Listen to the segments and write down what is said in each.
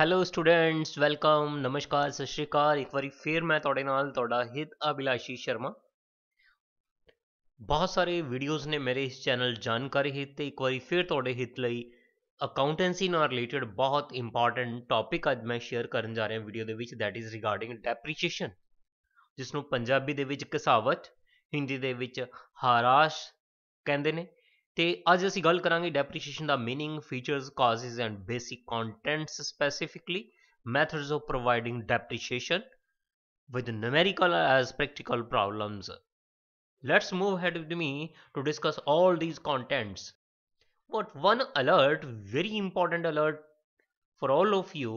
Hello students welcome ਨਮਸਕਾਰ ਸਤਿ ਸ਼੍ਰੀ ਅਕਾਲ ਇੱਕ ਵਾਰੀ ਫੇਰ ਮੈਂ ਤੁਹਾਡੇ ਨਾਲ ਤੁਹਾਡਾ ਹਿਤ ਅਭਿਲਾਸ਼ੀ ਸ਼ਰਮਾ ਬਹੁਤ ਸਾਰੇ ਵੀਡੀਓਜ਼ ਨੇ ਮੇਰੇ ਇਸ ਚੈਨਲ ਜਾਣਕਾਰੀ ਹਿੱਤ ਤੇ ਇੱਕ ਵਾਰੀ ਫੇਰ ਤੁਹਾਡੇ ਹਿੱਤ ਲਈ ਅਕਾਊਂਟੈਂਸੀ ਨਾਲ ਰਿਲੇਟਡ ਬਹੁਤ ਇੰਪੋਰਟੈਂਟ ਟੌਪਿਕ ਅੱਜ ਮੈਂ ਸ਼ੇਅਰ ਕਰਨ ਜਾ ਰਿਹਾ ਵੀਡੀਓ ਦੇ ਵਿੱਚ ਥੈਟ ਇਜ਼ ਰਿਗਾਰਡਿੰਗ ਡੈਪਰੀਸ਼ੀਏਸ਼ਨ ਜਿਸ ਨੂੰ ਪੰਜਾਬੀ ਦੇ ਵਿੱਚ ਕਸਾਵਟ ਹਿੰਦੀ ਦੇ ਵਿੱਚ ਹਾਰਾਸ਼ ਕਹਿੰਦੇ ਨੇ ਤੇ ਅੱਜ ਅਸੀਂ ਗੱਲ the meaning, features, causes, and basic contents specifically. methods of providing depreciation with numerical as practical problems. Let's move ahead with me to discuss all these contents. But one alert, very important alert for all of you,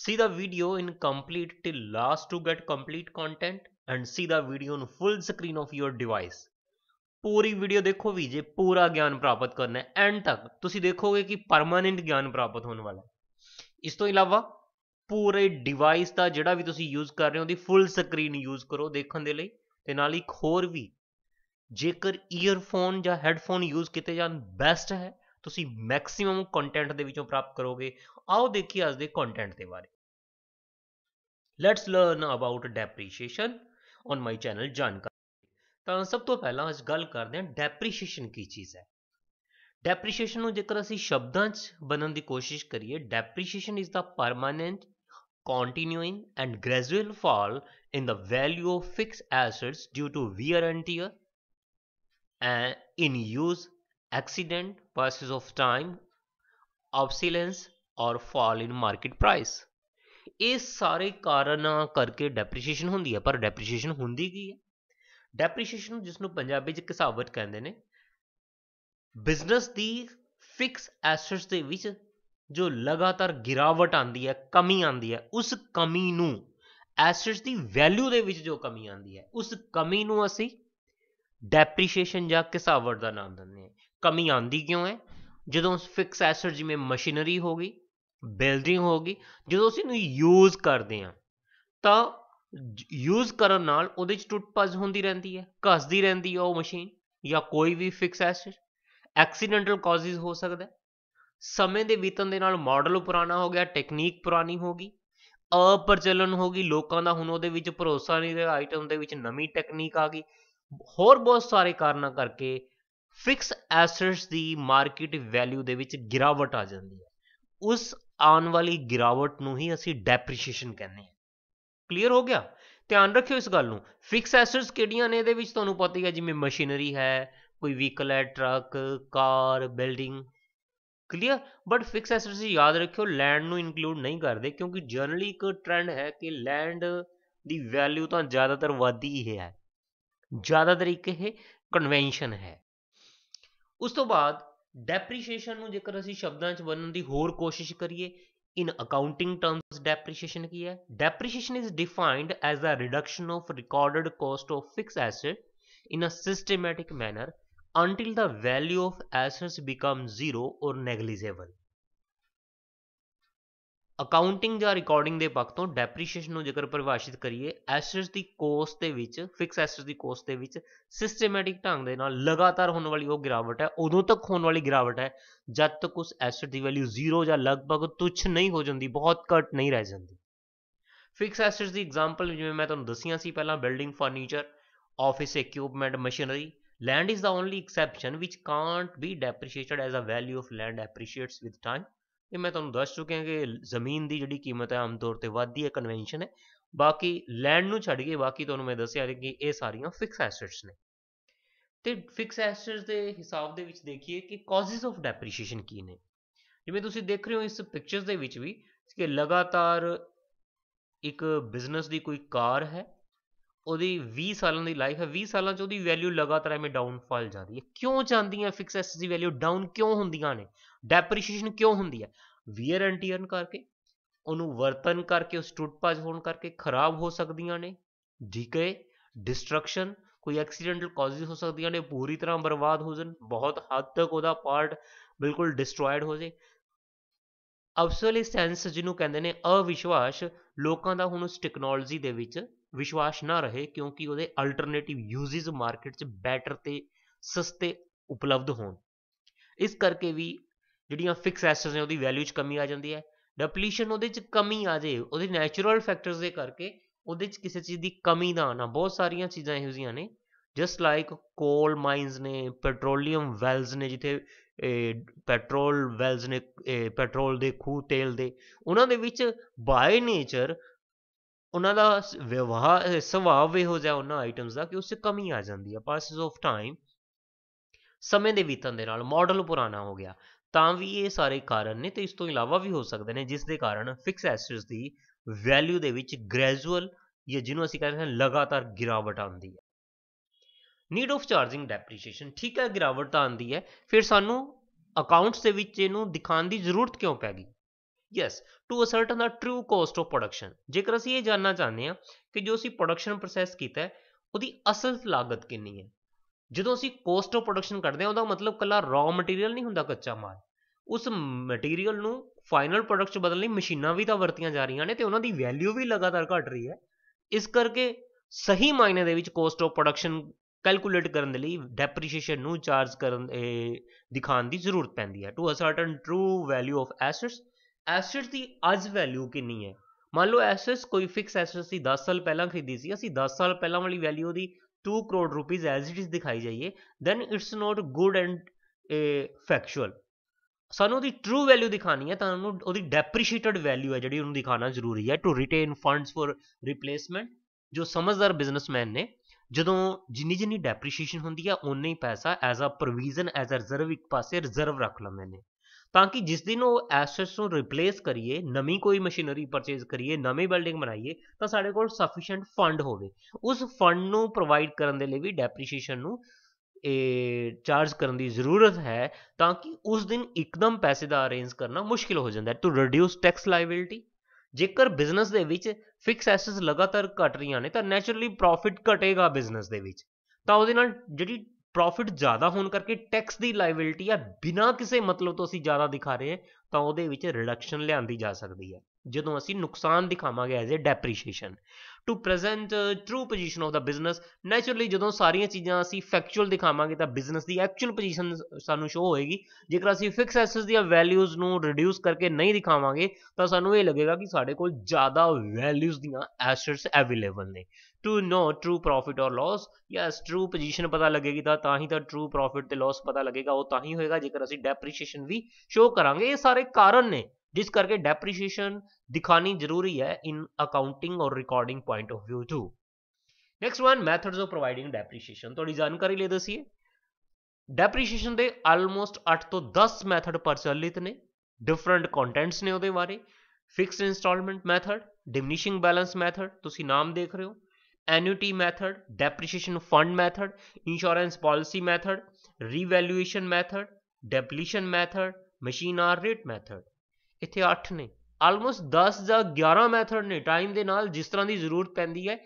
see the video in complete till last to get complete content and see the video on full screen of your device. ਪੂਰੀ video ਦੇਖੋ ਵੀ ਜੇ ਪੂਰਾ ਗਿਆਨ ਪ੍ਰਾਪਤ ਕਰਨਾ ਹੈ and ਤੱਕ ਤੁਸੀਂ ਦੇਖੋਗੇ ਕਿ ਪਰਮਾਨੈਂਟ ਗਿਆਨ ਪ੍ਰਾਪਤ ਹੋਣ ਵਾਲਾ ਹੈ ਇਸ ਤੋਂ ਇਲਾਵਾ ਪੂਰੇ ਡਿਵਾਈਸ ਦਾ ਜਿਹੜਾ ਵੀ ਤੁਸੀਂ ਯੂਜ਼ ਕਰ ਰਹੇ ਹੋ ਉਹਦੀ ਫੁੱਲ ਸਕਰੀਨ ਯੂਜ਼ ਕਰੋ ਦੇਖਣ ਦੇ ਲਈ ਤੇ ਨਾਲ ਇੱਕ ਹੋਰ ਵੀ ਜੇਕਰ 이어ਫੋਨ ਜਾਂ ਹੈੱਡਫੋਨ ਯੂਜ਼ ਕੀਤੇ ਜਾਣ ਬੈਸਟ ਹੈ ਤੁਸੀਂ ਮੈਕਸਿਮਮ ਕੰਟੈਂਟ ਦੇ ਵਿੱਚੋਂ ਪ੍ਰਾਪਤ ਕਰੋਗੇ ਆਓ ਦੇਖੀਏ ਅੱਜ ਦੇ ਕੰਟੈਂਟ ਦੇ ਬਾਰੇ let's learn about depreciation on my channel ਜਾਨਕਾਰੀ ਤਾਂ ਸਭ ਤੋਂ ਪਹਿਲਾਂ ਅਸੀਂ ਗੱਲ ਕਰਦੇ ਹਾਂ ਡੈਪਰੀਸ਼ੀਏਸ਼ਨ ਕੀ ਚੀਜ਼ ਹੈ ਡੈਪਰੀਸ਼ੀਏਸ਼ਨ ਨੂੰ ਜੇਕਰ ਅਸੀਂ ਸ਼ਬਦਾਂ 'ਚ ਬਣਨ ਦੀ ਕੋਸ਼ਿਸ਼ ਕਰੀਏ depreciation is the permanent continuing and gradual fall in the value of fix assets due to wear and tear and in use accident passage of time obsolescence or fall in market price ਇਹ ਸਾਰੇ ਕਾਰਨਾਂ ਕਰਕੇ ਡੈਪਰੀਸ਼ੀਏਸ਼ਨ ਹੁੰਦੀ ਹੈ ਪਰ ਡੈਪਰੀਸ਼ੀਏਸ਼ਨ ਹੁੰਦੀ ਕੀ ਹੈ ਡੈਪਰੀਸ਼ੀਏਸ਼ਨ ਜਿਸ ਨੂੰ ਪੰਜਾਬੀ 'ਚ ਕਿਸਾਵਟ ਕਹਿੰਦੇ ਨੇ ਬਿਜ਼ਨਸ ਦੀ ਫਿਕਸ ਐਸੈਟਸ ਦੇ ਵਿੱਚ ਜੋ ਲਗਾਤਾਰ ਗਿਰਾਵਟ ਆਂਦੀ ਹੈ ਕਮੀ ਆਂਦੀ ਹੈ ਉਸ ਕਮੀ ਨੂੰ ਐਸੈਟਸ ਦੀ ਵੈਲਿਊ ਦੇ ਵਿੱਚ ਜੋ ਕਮੀ ਆਂਦੀ ਹੈ ਉਸ ਕਮੀ ਨੂੰ ਅਸੀਂ ਡੈਪਰੀਸ਼ੀਏਸ਼ਨ ਜਾਂ ਕਿਸਾਵਟ ਦਾ ਨਾਮ ਦਿੰਦੇ ਹਾਂ ਕਮੀ ਆਂਦੀ ਕਿਉਂ ਹੈ ਜਦੋਂ ਫਿਕਸ ਐਸੈਟ ਜਿਵੇਂ ਮਸ਼ੀਨਰੀ ਹੋ ਗਈ ਬਿਲਡਿੰਗ ਹੋ ਗਈ ਜਦੋਂ ਅਸੀਂ ਇਹਨੂੰ ਯੂਜ਼ ਕਰਦੇ ਹਾਂ ਤਾਂ ਯੂਜ਼ ਕਰਨ ਨਾਲ ਉਹਦੇ 'ਚ ਟੁੱਟ ਭੱਜ ਹੁੰਦੀ ਰਹਿੰਦੀ ਹੈ ਘਸਦੀ ਰਹਿੰਦੀ ਹੈ ਉਹ ਮਸ਼ੀਨ ਜਾਂ ਕੋਈ ਵੀ ਫਿਕਸ ਐਸਿਡ ਐਕਸੀਡੈਂਟਲ ਕਾਜ਼ਿਸ ਹੋ ਸਕਦਾ ਸਮੇਂ ਦੇ ਬੀਤਣ ਦੇ ਨਾਲ ਮਾਡਲ ਪੁਰਾਣਾ ਹੋ ਗਿਆ ਟੈਕਨੀਕ ਪੁਰਾਣੀ ਹੋ ਗਈ ਅਪਰਚਲਨ ਹੋ ਗਈ ਲੋਕਾਂ ਦਾ ਹੁਣ ਉਹਦੇ ਵਿੱਚ ਭਰੋਸਾ ਨਹੀਂ ਰਿਹਾ ਆਈਟਮ ਦੇ ਵਿੱਚ ਨਵੀਂ ਟੈਕਨੀਕ ਆ ਗਈ ਹੋਰ ਬਹੁਤ ਸਾਰੇ ਕਾਰਨਾਂ ਕਰਕੇ ਫਿਕਸ ਐਸੈਟਸ ਦੀ ਮਾਰਕੀਟ ਵੈਲਿਊ ਦੇ ਵਿੱਚ ਗਿਰਾਵਟ ਆ ਜਾਂਦੀ ਹੈ ਉਸ ਆਉਣ ਵਾਲੀ ਗਿਰਾਵਟ ਨੂੰ ਹੀ ਅਸੀਂ ਡੈਪਰੀਸ਼ੀਏਸ਼ਨ ਕਹਿੰਦੇ ਹਾਂ ਕਲੀਅਰ ਹੋ ਗਿਆ ਧਿਆਨ ਰੱਖਿਓ ਇਸ ਗੱਲ ਨੂੰ ਫਿਕਸ ਐਸਟਸ ਕਿਹੜੀਆਂ ਨੇ ਇਹਦੇ ਵਿੱਚ ਤੁਹਾਨੂੰ ਪਤਾ ਹੀ ਹੈ ਜਿਵੇਂ ਮਸ਼ੀਨਰੀ ਹੈ ਕੋਈ ਵਹੀਕਲ ਹੈ truck car building clear but fix assets ਯਾਦ ਰੱਖਿਓ ਲੈਂਡ ਨੂੰ ਇਨਕਲੂਡ ਨਹੀਂ ਕਰਦੇ ਕਿਉਂਕਿ ਜਨਰਲੀ ਇੱਕ ਟ੍ਰੈਂਡ ਹੈ ਕਿ ਲੈਂਡ ਦੀ ਵੈਲਿਊ ਤਾਂ ਜ਼ਿਆਦਾਤਰ ਵਧਦੀ ਹੀ ਹੈ ਜ਼ਿਆਦਾਤਰ ਇੱਕ ਇਹ ਕਨਵੈਨਸ਼ਨ ਹੈ ਉਸ ਤੋਂ ਬਾਅਦ ਡੈਪਰੀਸ਼ੀਏਸ਼ਨ ਨੂੰ ਜੇਕਰ ਅਸੀਂ ਸ਼ਬਦਾਂ 'ਚ ਬੰਨਣ ਦੀ ਹੋਰ ਕੋਸ਼ਿਸ਼ ਕਰੀਏ in accounting terms depreciation kiya depreciation is defined as a reduction of recorded cost of fixed asset in a systematic manner until the value of assets becomes zero or negligible accounting ਜਾਂ recording ਦੇ ਪੱਖ ਤੋਂ ਡੈਪਰੀਸ਼ੀਏਸ਼ਨ ਨੂੰ ਜੇਕਰ ਪਰਿਭਾਸ਼ਿਤ ਕਰੀਏ assets ਦੀ cost ਦੇ ਵਿੱਚ ਫਿਕਸ ਐਸੈਟਸ ਦੀ ਕੋਸਟ ਦੇ ਵਿੱਚ ਸਿਸਟਮੈਟਿਕ ਢੰਗ ਦੇ ਨਾਲ ਲਗਾਤਾਰ ਹੋਣ ਵਾਲੀ ਉਹ ਗਿਰਾਵਟ ਹੈ ਉਦੋਂ ਤੱਕ ਹੋਣ ਵਾਲੀ ਗਿਰਾਵਟ ਹੈ ਜਦ ਤੱਕ ਉਸ ਐਸੈਟ ਦੀ ਵੈਲਿਊ ਜ਼ੀਰੋ ਜਾਂ ਲਗਭਗ ਤੁੱਛ ਨਹੀਂ ਹੋ ਜਾਂਦੀ ਬਹੁਤ ਘੱਟ ਨਹੀਂ ਰਹਿ ਜਾਂਦੀ ਫਿਕਸ ਐਸੈਟਸ ਦੀ ਐਗਜ਼ਾਮਪਲ ਜਿਵੇਂ ਮੈਂ ਤੁਹਾਨੂੰ ਦੱਸੀਆਂ ਸੀ ਪਹਿਲਾਂ building furniture office equipment machinery land is the only exception which can't be depreciated as a value of land appreciates with time ਇਹ ਮੈਂ ਤੁਹਾਨੂੰ ਦੱਸ ਚੁੱਕਿਆ ਕਿ ਜ਼ਮੀਨ ਦੀ ਜਿਹੜੀ ਕੀਮਤ ਹੈ ਆਮ ਤੌਰ ਤੇ ਵਾਧੀ ਹੈ ਕਨਵੈਨਸ਼ਨ ਹੈ ਬਾਕੀ ਲੈਂਡ ਨੂੰ ਛੱਡ ਕੇ ਬਾਕੀ ਤੁਹਾਨੂੰ ਮੈਂ ਦੱਸਿਆ ਕਿ ਇਹ ਸਾਰੀਆਂ ਫਿਕਸ ਐਸੈਟਸ ਨੇ ਤੇ ਫਿਕਸ ਐਸੈਟਸ ਦੇ ਹਿਸਾਬ ਦੇ ਵਿੱਚ ਦੇਖੀਏ ਕਿ ਕਾਜ਼ਸ ਆਫ ਡੈਪਰੀਸ਼ੀਏਸ਼ਨ ਕੀ ਨੇ ਜਿਵੇਂ ਤੁਸੀਂ ਦੇਖ ਰਹੇ ਹੋ ਇਸ ਪਿਕਚਰਸ ਦੇ ਵਿੱਚ ਵੀ ਕਿ ਲਗਾਤਾਰ ਇੱਕ ਬਿਜ਼ਨਸ ਦੀ ਕੋਈ ਕਾਰ ਹੈ ਉਹਦੀ 20 ਸਾਲਾਂ ਦੀ ਲਾਈਫ ਹੈ 20 ਸਾਲਾਂ 'ਚ ਉਹਦੀ ਵੈਲਿਊ ਲਗਾਤਾਰ ਐਵੇਂ ਡਾਊਨਫਾਲ ਜਾਂਦੀ ਹੈ ਕਿਉਂ ਜਾਂਦੀ ਹੈ ਫਿਕਸ ਐਸੈਟਸ ਦੀ ਵੈਲਿਊ ਡਾਊਨ ਕਿਉਂ ਹੁੰਦੀਆਂ ਨੇ ਡੈਪਰੀਸ਼ੀਏਸ਼ਨ ਕਿਉਂ ਹੁੰਦੀ ਹੈ ਵੀਅਰ ਐਂਡ ਟੀਅਰ ਕਰਕੇ ਉਹਨੂੰ ਵਰਤਨ ਕਰਕੇ ਉਸ ਟੁੱਟ ਟੁੱਟਪਾਜ ਹੋਣ ਕਰਕੇ ਖਰਾਬ ਹੋ ਸਕਦੀਆਂ ਨੇ ਡਿਕੇ ਡਿਸਟਰਕਸ਼ਨ ਕੋਈ ਐਕਸੀਡੈਂਟਲ ਕਾਜ਼ਸ ਹੋ ਸਕਦੀਆਂ ਨੇ ਪੂਰੀ ਤਰ੍ਹਾਂ ਬਰਬਾਦ ਹੋ ਜਾਣ ਬਹੁਤ ਹੱਦ ਤੱਕ ਉਹਦਾ ਪਾਰਟ ਬਿਲਕੁਲ ਡਿਸਟਰੋਇਡ ਹੋ ਜੇ ਸੈਂਸ ਜਿਹਨੂੰ ਕਹਿੰਦੇ ਨੇ ਅਵਿਸ਼ਵਾਸ ਲੋਕਾਂ ਦਾ ਹੁਣ ਉਸ ਟੈਕਨੋਲੋਜੀ ਦੇ ਵਿੱਚ ਵਿਸ਼ਵਾਸ ਨਾ ਰਹੇ ਕਿਉਂਕਿ ਉਹਦੇ ਅਲਟਰਨੇਟਿਵ ਯੂਜ਼ਸ ਮਾਰਕੀਟ 'ਚ ਬੈਟਰ ਤੇ ਸਸਤੇ ਉਪਲਬਧ ਹੋਣ ਇਸ ਕਰਕੇ ਵੀ ਜਿਹੜੀਆਂ ਫਿਕਸ ਐਸੈਟਸ ਨੇ ਉਹਦੀ ਵੈਲਿਊ 'ਚ ਕਮੀ ਆ ਜਾਂਦੀ ਹੈ ਡਿਪਲੀਸ਼ਨ ਉਹਦੇ 'ਚ ਕਮੀ ਆ ਜੇ ਉਹਦੇ ਨੈਚੁਰਲ ਫੈਕਟਰਸ ਦੇ ਕਰਕੇ ਉਹਦੇ 'ਚ ਕਿਸੇ ਚੀਜ਼ ਦੀ ਕਮੀ ਨਾ ਆਣਾ ਬਹੁਤ ਸਾਰੀਆਂ ਚੀਜ਼ਾਂ ਇਹੋ ਜੀਆਂ ਨੇ ਜਸਟ ਲਾਈਕ ਕੋਲ ਮਾਈਨਸ ਨੇ ਪੈਟਰੋਲੀਅਮ ਵੈਲਸ ਨੇ ਜਿੱਥੇ ਪੈਟਰੋਲ ਵੈਲਸ ਨੇ ਪੈਟਰੋਲ ਦੇ ਖੂਹ ਤੇਲ ਦੇ ਉਹਨਾਂ ਦੇ ਵਿੱਚ ਬਾਈ ਨੇਚਰ ਉਹਨਾਂ ਦਾ ਵਿਵਹਾਰ ਸੁਭਾਅ ਇਹੋ ਜਿਹਾ ਉਹਨਾਂ ਆਈਟਮਸ ਦਾ ਕਿ ਉਸ 'ਚ ਕਮੀ ਆ ਜਾਂਦੀ ਹੈ ਪਾਸਸ ਆਫ ਟਾਈਮ ਸਮੇਂ ਦੇ ਬੀਤਣ ਦੇ ਨਾਲ ਮਾਡਲ ਪੁਰਾਣਾ ਹੋ ਗਿਆ ਤਾਂ ਵੀ ਇਹ ਸਾਰੇ ਕਾਰਨ ਨੇ ਤੇ ਇਸ ਤੋਂ ਇਲਾਵਾ ਵੀ ਹੋ ਸਕਦੇ ਨੇ ਜਿਸ ਦੇ ਕਾਰਨ ਫਿਕਸ ਐਸੈਟਸ ਦੀ ਵੈਲਿਊ ਦੇ ਵਿੱਚ ਗ੍ਰੈਜੂਅਲ ਜਾਂ ਜਿਹਨੂੰ ਅਸੀਂ ਕਹਿੰਦੇ ਹਾਂ ਲਗਾਤਾਰ ਗਿਰਾਵਟ ਆਉਂਦੀ ਹੈ ਨੀਡ ਆਫ ਚਾਰਜਿੰਗ ਡੈਪਰੀਸ਼ੀਏਸ਼ਨ ਠੀਕ ਹੈ ਗਿਰਾਵਟ ਤਾਂ ਆਉਂਦੀ ਹੈ ਫਿਰ ਸਾਨੂੰ ਅਕਾਊਂਟਸ ਦੇ ਵਿੱਚ ਇਹਨੂੰ ਦਿਖਾਉਣ ਦੀ ਜ਼ਰੂਰਤ ਕਿਉਂ ਪੈ ਗਈ yes to ascertain the true cost of production ਜੇਕਰ ਅਸੀਂ ਇਹ ਜਾਨਣਾ ਚਾਹੁੰਦੇ ਹਾਂ ਕਿ ਜੋ ਅਸੀਂ ਪ੍ਰੋਡਕਸ਼ਨ ਪ੍ਰੋਸੈਸ ਕੀਤਾ ਹੈ ਉਹਦੀ ਅਸਲ ਲਾਗਤ ਕਿੰਨੀ ਹੈ ਜਦੋਂ ਅਸੀਂ ਕੋਸਟ ਆਫ ਪ੍ਰੋਡਕਸ਼ਨ ਕੱਢਦੇ ਹਾਂ ਉਹਦਾ ਮਤਲਬ ਕੱਲਾ ਰॉ ਮਟੀਰੀਅਲ ਨਹੀਂ ਹੁੰਦਾ ਕੱਚਾ ਮਾਲ ਉਸ ਮਟੀਰੀਅਲ ਨੂੰ ਫਾਈਨਲ ਪ੍ਰੋਡਕਟ 'ਚ ਬਦਲਣ ਲਈ ਮਸ਼ੀਨਾਂ ਵੀ ਤਾਂ ਵਰਤੀਆਂ ਜਾ ਰਹੀਆਂ ਨੇ ਤੇ ਉਹਨਾਂ ਦੀ ਵੈਲਿਊ ਵੀ ਲਗਾਤਾਰ ਘਟ ਰਹੀ ਹੈ ਇਸ ਕਰਕੇ ਸਹੀ ਮਾਇਨੇ ਦੇ ਵਿੱਚ ਕੋਸਟ ਆਫ ਪ੍ਰੋਡਕਸ਼ਨ ਕੈਲਕੂਲੇਟ ਕਰਨ ਦੇ ਲਈ ਡੈਪਰੀਸ਼ੀਏਸ਼ਨ ਨੂੰ ਚਾਰਜ ਕਰਨ ਦਿਖਾਉਣ ਦੀ ਜ਼ਰੂਰਤ ਪੈਂਦੀ ਹੈ to ascertain true value of assets assets ਦੀ ਅੱਜ ਵੈਲਿਊ ਕਿੰਨੀ ਹੈ ਮੰਨ ਲਓ ਐਸੈਟਸ ਕੋਈ ਫਿਕਸ ਐਸੈਟ ਸੀ 10 ਸਾਲ ਪਹਿਲਾਂ ਖਰੀਦੀ ਸੀ ਅਸੀਂ 10 ਸਾਲ ਪਹਿਲਾਂ ਵਾਲੀ ਵੈਲਿਊ ਦੀ 2 crore rupees as it is ਦਿਖਾਈ ਜਾਈਏ then it's not good and factual ਸਾਨੂੰ ਉਹਦੀ ਟਰੂ ਵੈਲਿਊ ਦਿਖਾਣੀ ਹੈ ਤੁਹਾਨੂੰ ਉਹਦੀ ਡੈਪਰੀਸ਼ੀਏਟਡ ਵੈਲਿਊ ਹੈ ਜਿਹੜੀ ਉਹਨੂੰ ਦਿਖਾਣਾ ਜ਼ਰੂਰੀ ਹੈ to retain funds for replacement ਜੋ ਸਮਝਦਾਰ ਬਿਜ਼ਨਸਮੈਨ ਨੇ ਜਦੋਂ ਜਿੰਨੀ ਜਿੰਨੀ ਡੈਪਰੀਸ਼ੀਏਸ਼ਨ ਹੁੰਦੀ ਹੈ ਉਨਾ ਹੀ ਪੈਸਾ as a provision as a reserve ਇੱਕ ਪਾਸੇ ਰਿਜ਼ਰਵ ਰੱਖ ਲੈਂਦੇ ਨੇ ਤਾਂ ਕਿ ਜਿਸ ਦਿਨ ਉਹ ਐਸੈਟਸ ਨੂੰ ਰਿਪਲੇਸ ਕਰੀਏ ਨਵੀਂ ਕੋਈ ਮਸ਼ੀਨਰੀ ਪਰਚੇਸ ਕਰੀਏ ਨਵੀਂ ਬਿਲਡਿੰਗ ਬਣਾਈਏ ਤਾਂ ਸਾਡੇ ਕੋਲ ਸਫੀਸ਼ੀਐਂਟ ਫੰਡ ਹੋਵੇ ਉਸ ਫੰਡ ਨੂੰ ਪ੍ਰੋਵਾਈਡ ਕਰਨ ਦੇ ਲਈ ਵੀ ਡੈਪਰੀਸੀਏਸ਼ਨ ਨੂੰ ਇਹ ਚਾਰਜ ਕਰਨ ਦੀ ਜ਼ਰੂਰਤ ਹੈ ਤਾਂ ਕਿ ਉਸ ਦਿਨ ਇੱਕਦਮ ਪੈਸੇ ਦਾ ਅਰੇਂਜ ਕਰਨਾ ਮੁਸ਼ਕਿਲ ਹੋ ਜਾਂਦਾ ਹੈ ਟੂ ਰਿਡਿਊਸ ਟੈਕਸ ਲਾਇਬਿਲਟੀ ਜੇਕਰ ਬਿਜ਼ਨਸ ਦੇ ਵਿੱਚ ਫਿਕਸ ਐਸੈਟਸ ਲਗਾਤਾਰ ਘਟ ਰਹੀਆਂ ਨੇ ਤਾਂ ਨੇਚਰਲੀ ਪ੍ਰੋਫਿਟ ਘਟੇਗਾ ਬਿਜ਼ਨਸ ਦੇ ਵਿੱਚ ਤਾਂ ਉਹਦੇ ਨਾਲ ਜਿਹੜੀ ਪ੍ਰੋਫਿਟ ਜ਼ਿਆਦਾ ਹੋਣ ਕਰਕੇ ਟੈਕਸ ਦੀ ਲਾਇਬਿਲਟੀ ਆ ਬਿਨਾ ਕਿਸੇ ਮਤਲਬ ਤੋਂ ਅਸੀਂ ਜ਼ਿਆਦਾ ਦਿਖਾ ਰਹੇ ਹਾਂ ਤਾਂ ਉਹਦੇ ਵਿੱਚ ਰਿਡਕਸ਼ਨ ਲਿਆਂਦੀ ਜਾ ਸਕਦੀ ਹੈ ਜਦੋਂ ਅਸੀਂ ਨੁਕਸਾਨ ਦਿਖਾਵਾਂਗੇ as a depreciation to present true position of the business naturally ਜਦੋਂ ਸਾਰੀਆਂ ਚੀਜ਼ਾਂ ਅਸੀਂ ਫੈਕਚੁਅਲ ਦਿਖਾਵਾਂਗੇ ਤਾਂ ਬਿਜ਼ਨਸ ਦੀ ਐਕਚੁਅਲ ਪੋਜੀਸ਼ਨ ਸਾਨੂੰ ਸ਼ੋ ਹੋਏਗੀ ਜੇਕਰ ਅਸੀਂ ਫਿਕਸ ਐਸੈਟਸ ਦੀਆਂ ਵੈਲਿਊਜ਼ ਨੂੰ ਰਿਡਿਊਸ ਕਰਕੇ ਨਹੀਂ ਦਿਖਾਵਾਂਗੇ ਤਾਂ ਸਾਨੂੰ ਇਹ ਲੱਗੇਗਾ ਕਿ ਸਾਡੇ ਕੋਲ ਜ਼ਿਆਦਾ ਵੈਲਿਊਜ਼ ਦੀਆਂ ਐਸੈਟਸ ਅਵੇਲੇਬਲ ਨੇ to know true profit or loss yes true position ਪਤਾ ਲੱਗੇਗੀ ਤਾਂ ਤਾਂ ਹੀ ਤਾਂ ਟਰੂ ਪ੍ਰੋਫਿਟ ਤੇ ਲਾਸ ਪਤਾ ਲੱਗੇਗਾ ਉਹ ਤਾਂ ਹੀ ਹੋਏਗਾ ਜੇਕਰ ਅਸੀਂ ਡੈਪਰੀਸ਼ੀਏਸ਼ਨ ਵੀ ਸ਼ੋ ਕਰਾਂਗੇ ਇਹ ਸਾਰੇ ਕਾਰਨ ਨੇ जिस करके डेप्रिशिएशन दिखानी जरूरी है इन अकाउंटिंग और recording point of view to next one methods of providing depreciation थोड़ी जानकारी ले दसीए डेप्रिशिएशन के आलमोस्ट अठ तो दस मैथड प्रचलित ने डिफरेंट कॉन्टेंट्स ने बारे fix installment method diminishing balance method तुम नाम देख रहे हो annuity method depreciation fund method insurance policy method revaluation method depletion method machine hour rate method ਇੱਥੇ 8 ਨੇ ਆਲਮੋਸਟ 10 ਜਾਂ 11 ਮੈਥਡ ਨੇ ਟਾਈਮ ਦੇ ਨਾਲ ਜਿਸ ਤਰ੍ਹਾਂ ਦੀ ਜ਼ਰੂਰਤ ਪੈਂਦੀ ਹੈ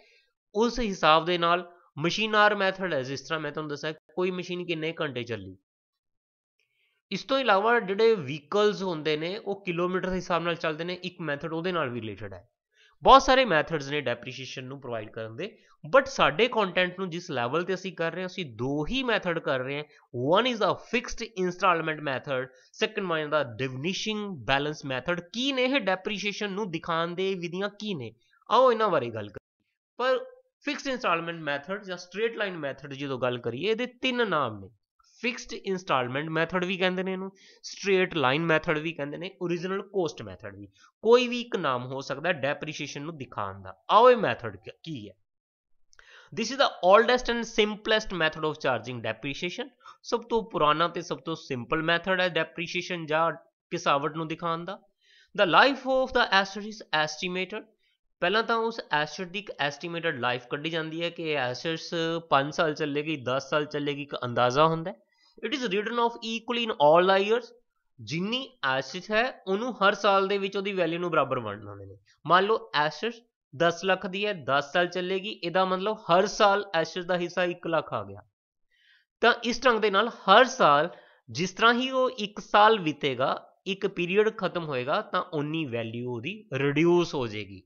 ਉਸ ਹਿਸਾਬ ਦੇ ਨਾਲ ਮਸ਼ੀਨਾਰ ਮੈਥਡ ਹੈ ਜਿਸ ਤਰ੍ਹਾਂ ਮੈਂ ਤੁਹਾਨੂੰ ਦੱਸਿਆ ਕੋਈ ਮਸ਼ੀਨ ਕਿੰਨੇ ਘੰਟੇ ਚੱਲੀ ਇਸ ਤੋਂ ਇਲਾਵਾ ਜਿਹੜੇ ਵਹੀਕਲਸ ਹੁੰਦੇ ਨੇ ਉਹ ਕਿਲੋਮੀਟਰ ਦੇ ਹਿਸਾਬ ਨਾਲ ਚੱਲਦੇ ਨੇ ਇੱਕ ਮੈਥਡ ਉਹਦੇ ਨਾਲ ਵੀ ਰਿਲੇਟਡ ਹੈ ਬਹੁਤ ਸਾਰੇ ਮੈਥਡਸ ਨੇ ਡੈਪਰੀਸ਼ੀਏਸ਼ਨ ਨੂੰ ਪ੍ਰੋਵਾਈਡ ਕਰਨ ਦੇ ਬਟ ਸਾਡੇ ਕੰਟੈਂਟ ਨੂੰ ਜਿਸ ਲੈਵਲ ਤੇ ਅਸੀਂ ਕਰ ਰਹੇ ਹਾਂ ਅਸੀਂ ਦੋ ਹੀ ਮੈਥਡ ਕਰ ਰਹੇ ਹਾਂ one is a fixed installment method second one the diminishing balance method ਕੀ ਨੇ ਇਹ ਡੈਪਰੀਸ਼ੀਏਸ਼ਨ ਨੂੰ ਦਿਖਾਉਣ ਦੇ ਵਿਧੀਆਂ ਕੀ ਨੇ ਆਓ ਇਹਨਾਂ ਬਾਰੇ ਗੱਲ ਕਰੀਏ ਪਰ ਫਿਕਸਡ ਇਨਸਟਾਲਮੈਂਟ ਮੈਥਡ ਜਾਂ ਸਟ੍ਰੇਟ ਲਾਈਨ ਮੈਥਡ ਜਦੋਂ ਗੱਲ ਕਰੀਏ ਇਹਦੇ ਤਿੰਨ ਨਾਮ ਨੇ ਫਿਕਸਡ ਇਨਸਟਾਲਮੈਂਟ ਮੈਥਡ ਵੀ ਕਹਿੰਦੇ ਨੇ ਇਹਨੂੰ ਸਟ੍ਰੇਟ ਲਾਈਨ ਮੈਥਡ ਵੀ ਕਹਿੰਦੇ ਨੇ origignal cost ਮੈਥਡ ਵੀ ਕੋਈ ਵੀ ਇੱਕ ਨਾਮ ਹੋ ਸਕਦਾ ਡੈਪਰੀਸ਼ੀਏਸ਼ਨ ਨੂੰ ਦਿਖਾਉਣ ਦਾ ਆਓ ਇਹ ਮੈਥਡ ਕੀ ਹੈ this is the oldest and simplest method of charging depreciation ਸਭ ਤੋਂ ਪੁਰਾਣਾ ਤੇ ਸਭ ਤੋਂ ਸਿੰਪਲ ਮੈਥਡ ਹੈ ਡੈਪਰੀਸੀਏਸ਼ਨ ਜਾਂ ਕਿਸਾਵਟ ਨੂੰ ਦਿਖਾਉਣ ਦਾ the life of the asset is estimated ਪਹਿਲਾਂ ਤਾਂ ਉਸ ਐਸਟ ਦੀ ਇੱਕ ਐਸਟੀਮੇਟਡ ਲਾਈਫ ਕੱਢੀ ਜਾਂਦੀ ਹੈ ਕਿ ਐਸਟਸ 5 ਸਾਲ ਚੱਲੇਗੀ 10 ਸਾਲ ਚੱਲੇਗੀ ਇੱਕ ਅੰਦਾਜ਼ਾ ਹੁੰਦਾ ਹੈ it is written off equally in all years ਜਿੰਨੀ ਐਸੈਟ ਹੈ ਉਹਨੂੰ ਹਰ ਸਾਲ ਦੇ ਵਿੱਚ ਉਹਦੀ ਵੈਲਿਊ ਨੂੰ ਬਰਾਬਰ ਵੰਡਣਾ ਹੁੰਦੇ ਨੇ ਮੰਨ ਲਓ ਐਸੈਟ 10 ਲੱਖ ਦੀ ਹੈ 10 ਸਾਲ ਚੱਲੇਗੀ ਇਹਦਾ ਮਤਲਬ ਹਰ ਸਾਲ ਐਸੈਟ ਦਾ ਹਿੱਸਾ 1 ਲੱਖ ਆ ਗਿਆ ਤਾਂ ਇਸ ਢੰਗ ਦੇ ਨਾਲ ਹਰ ਸਾਲ ਜਿਸ ਤਰ੍ਹਾਂ ਹੀ ਉਹ 1 ਸਾਲ ਬੀਤੇਗਾ ਇੱਕ ਪੀਰੀਅਡ ਖਤਮ ਹੋਏਗਾ ਤਾਂ ਉਨੀ ਵੈਲਿਊ ਉਹਦੀ ਰਿਡਿਊਸ ਹੋ ਜਾਏਗੀ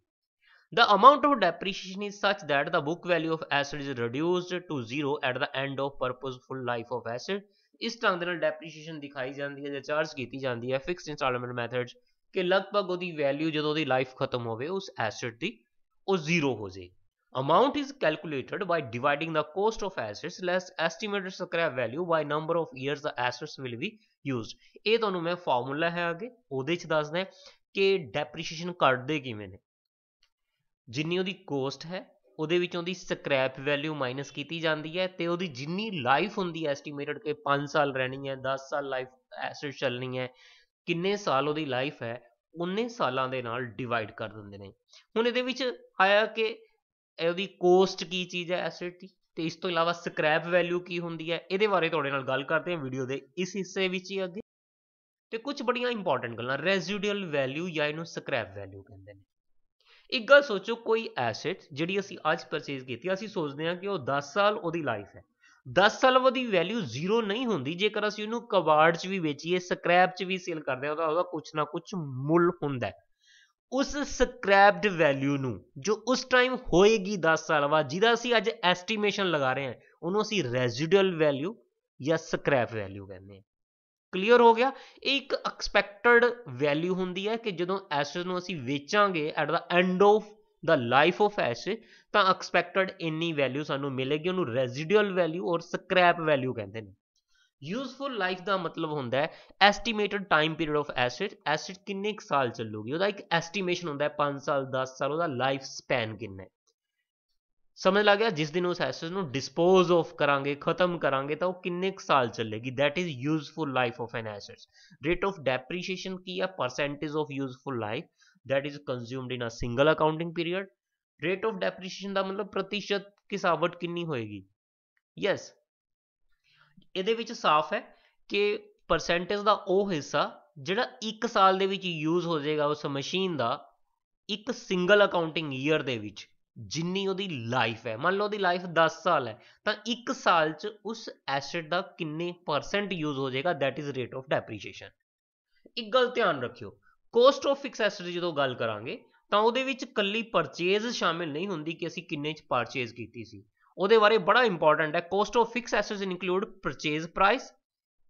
the amount of depreciation is such that the book value of asset is reduced to 0 at the end of purposeful life of asset ਇਸ ਢੰਗ ਦੇ ਨਾਲ ਡੈਪਰੀਸੀਏਸ਼ਨ ਦਿਖਾਈ ਜਾਂਦੀ ਹੈ ਜਾਂ ਚਾਰਜ ਕੀਤੀ ਜਾਂਦੀ ਹੈ ਫਿਕਸਡ ਇਨਸਟਾਲਮੈਂਟ ਮੈਥਡਸ ਕਿ ਲਗਭਗ ਉਹਦੀ ਵੈਲਿਊ ਜਦੋਂ ਉਹਦੀ ਲਾਈਫ ਖਤਮ ਹੋਵੇ ਉਸ ਐਸੈਟ ਦੀ ਉਹ ਜ਼ੀਰੋ ਹੋ ਜੇ amount is calculated by dividing the cost of assets less estimated scrap value by number of years the assets will be used ਇਹ ਤੁਹਾਨੂੰ ਮੈਂ ਫਾਰਮੂਲਾ ਹੈ ਅੱਗੇ ਉਹਦੇ ਚ ਦੱਸਦਾ ਕਿ ਡੈਪਰੀਸੀਏਸ਼ਨ ਕੱਢਦੇ ਕਿਵੇਂ ਨੇ ਜਿੰਨੀ ਉਹਦੀ ਕੋਸਟ ਹੈ ਉਹਦੇ ਵਿੱਚੋਂ ਦੀ ਸਕ੍ਰੈਪ ਵੈਲਿਊ ਮਾਈਨਸ ਕੀਤੀ ਜਾਂਦੀ ਹੈ ਤੇ ਉਹਦੀ ਜਿੰਨੀ ਲਾਈਫ ਹੁੰਦੀ ਹੈ ਐਸਟੀਮੇਟਡ ਕਿ 5 ਸਾਲ ਰਹਿਣੀ ਹੈ 10 ਸਾਲ ਲਾਈਫ ਐਸਟ ਚੱਲਣੀ ਹੈ ਕਿੰਨੇ ਸਾਲ ਉਹਦੀ ਲਾਈਫ ਹੈ ਉਹਨੇ ਸਾਲਾਂ ਦੇ ਨਾਲ ਡਿਵਾਈਡ ਕਰ ਦਿੰਦੇ ਨੇ ਹੁਣ ਇਹਦੇ ਵਿੱਚ ਆਇਆ ਕਿ ਉਹਦੀ ਕੋਸਟ ਕੀ ਚੀਜ਼ ਹੈ ਐਸਟ ਦੀ ਤੇ ਇਸ ਤੋਂ ਇਲਾਵਾ ਸਕ੍ਰੈਪ ਵੈਲਿਊ ਕੀ ਹੁੰਦੀ ਹੈ ਇਹਦੇ ਬਾਰੇ ਤੁਹਾਡੇ ਨਾਲ ਗੱਲ ਕਰਦੇ ਹਾਂ ਵੀਡੀਓ ਦੇ ਇਸ ਹਿੱਸੇ ਵਿੱਚ ਹੀ ਅੱਗੇ ਤੇ ਕੁਝ ਬੜੀਆਂ ਇੰਪੋਰਟੈਂਟ ਗੱਲਾਂ ਰੈਜ਼ਿਡੂਅਲ ਵੈਲਿਊ ਜਾਂ ਇਹਨੂੰ ਸਕ੍ਰੈਪ ਵੈਲਿਊ ਕਹਿੰਦੇ ਨੇ ਇੱਕ ਗੱਲ ਸੋਚੋ ਕੋਈ ਐਸੈਟ ਜਿਹੜੀ ਅਸੀਂ ਅੱਜ ਪਰਚੇਸ ਕੀਤੀ ਅਸੀਂ ਸੋਚਦੇ ਹਾਂ ਕਿ ਉਹ 10 ਸਾਲ ਉਹਦੀ ਲਾਈਫ ਹੈ 10 ਸਾਲ ਉਹਦੀ ਵੈਲਿਊ ਜ਼ੀਰੋ ਨਹੀਂ ਹੁੰਦੀ ਜੇਕਰ ਅਸੀਂ ਉਹਨੂੰ ਕਬਾੜ 'ਚ ਵੀ ਵੇਚੀਏ ਸਕ੍ਰੈਪ 'ਚ ਵੀ ਸੇਲ ਕਰਦੇ ਹਾਂ ਉਹਦਾ ਉਹਦਾ ਕੁਝ ਨਾ ਕੁਝ ਮੁੱਲ ਹੁੰਦਾ ਉਸ ਸਕ੍ਰੈਪਡ ਵੈਲਿਊ ਨੂੰ ਜੋ ਉਸ ਟਾਈਮ ਹੋਏਗੀ 10 ਸਾਲ ਬਾਅਦ ਜਿਹਦਾ ਅਸੀਂ ਅੱਜ ਐਸਟੀਮੇਸ਼ਨ ਲਗਾ ਰਹੇ ਹਾਂ ਉਹਨੂੰ ਅਸੀਂ ਰੈਜ਼ੀਡੂਅਲ ਵੈਲਿਊ ਜਾਂ ਸਕ੍ਰੈਪ ਵੈਲਿਊ ਕਹਿੰਦੇ ਹਾਂ ਕਲੀਅਰ ਹੋ ਗਿਆ ਇਹ ਇੱਕ ਐਕਸਪੈਕਟਡ ਵੈਲਿਊ ਹੁੰਦੀ ਹੈ ਕਿ ਜਦੋਂ ਐਸੈਟ ਨੂੰ ਅਸੀਂ ਵੇਚਾਂਗੇ at the end of the life of asset ਤਾਂ ਐਕਸਪੈਕਟਡ ਇੰਨੀ ਵੈਲਿਊ ਸਾਨੂੰ ਮਿਲੇਗੀ ਉਹਨੂੰ residual value or scrap value ਕਹਿੰਦੇ ਨੇ ਯੂਸਫੁਲ ਲਾਈਫ ਦਾ ਮਤਲਬ ਹੁੰਦਾ ਹੈ estimated time period of asset asset ਕਿੰਨੇ ਸਾਲ ਚੱਲੂਗੀ ਉਹਦਾ ਇੱਕ ਐਸਟੀਮੇਸ਼ਨ ਹੁੰਦਾ ਹੈ 5 ਸਾਲ 10 ਸਾਲ ਉਹਦਾ ਲਾਈਫ ਸਪੈਨ ਕਿੰਨਾ ਹੈ ਸਮਝ ਲੱਗ ਗਿਆ ਜਿਸ ਦਿਨ ਉਸ ਐਸੈਟ ਨੂੰ ਡਿਸਪੋਜ਼ ਆਫ ਕਰਾਂਗੇ ਖਤਮ ਕਰਾਂਗੇ ਤਾਂ ਉਹ ਕਿੰਨੇ ਕੁ ਸਾਲ ਚੱਲੇਗੀ that is useful life of an assets rate of depreciation ਕੀ ਹੈ percentage of useful life that is consumed in a single accounting period rate of depreciation ਦਾ ਮਤਲਬ ਪ੍ਰਤੀਸ਼ਤ ਕਿਸਾਵਟ ਕਿੰਨੀ ਹੋਏਗੀ ਯੈਸ ਇਹਦੇ ਵਿੱਚ ਸਾਫ਼ ਹੈ ਕਿ ਪਰਸੈਂਟੇਜ ਦਾ ਉਹ ਹਿੱਸਾ ਜਿਹੜਾ 1 ਸਾਲ ਦੇ ਵਿੱਚ ਯੂਜ਼ ਹੋ ਜਾਏਗਾ ਉਸ ਮਸ਼ੀਨ ਦਾ ਇੱਕ ਸਿੰਗਲ ਅਕਾਊਂਟਿੰਗ ਈਅਰ ਦੇ ਵਿੱਚ ਜਿੰਨੀ ਉਹਦੀ ਲਾਈਫ ਹੈ ਮੰਨ ਲਓ ਉਹਦੀ ਲਾਈਫ 10 ਸਾਲ ਹੈ ਤਾਂ 1 ਸਾਲ 'ਚ ਉਸ ਐਸੈਟ ਦਾ ਕਿੰਨੇ ਪਰਸੈਂਟ ਯੂਜ਼ ਹੋ ਜਾਏਗਾ that is rate of depreciation ਇੱਕ ਗੱਲ ਧਿਆਨ ਰੱਖਿਓ ਕੋਸਟ ਆਫ ਫਿਕਸ ਐਸੈਟ ਦੀ ਜਦੋਂ ਗੱਲ ਕਰਾਂਗੇ ਤਾਂ ਉਹਦੇ ਵਿੱਚ ਕੱਲੀ ਪਰਚੇਜ਼ ਸ਼ਾਮਿਲ ਨਹੀਂ ਹੁੰਦੀ ਕਿ ਅਸੀਂ ਕਿੰਨੇ 'ਚ ਪਰਚੇਜ਼ ਕੀਤੀ ਸੀ ਉਹਦੇ ਬਾਰੇ ਬੜਾ ਇੰਪੋਰਟੈਂਟ ਹੈ cost of fix assets include purchase price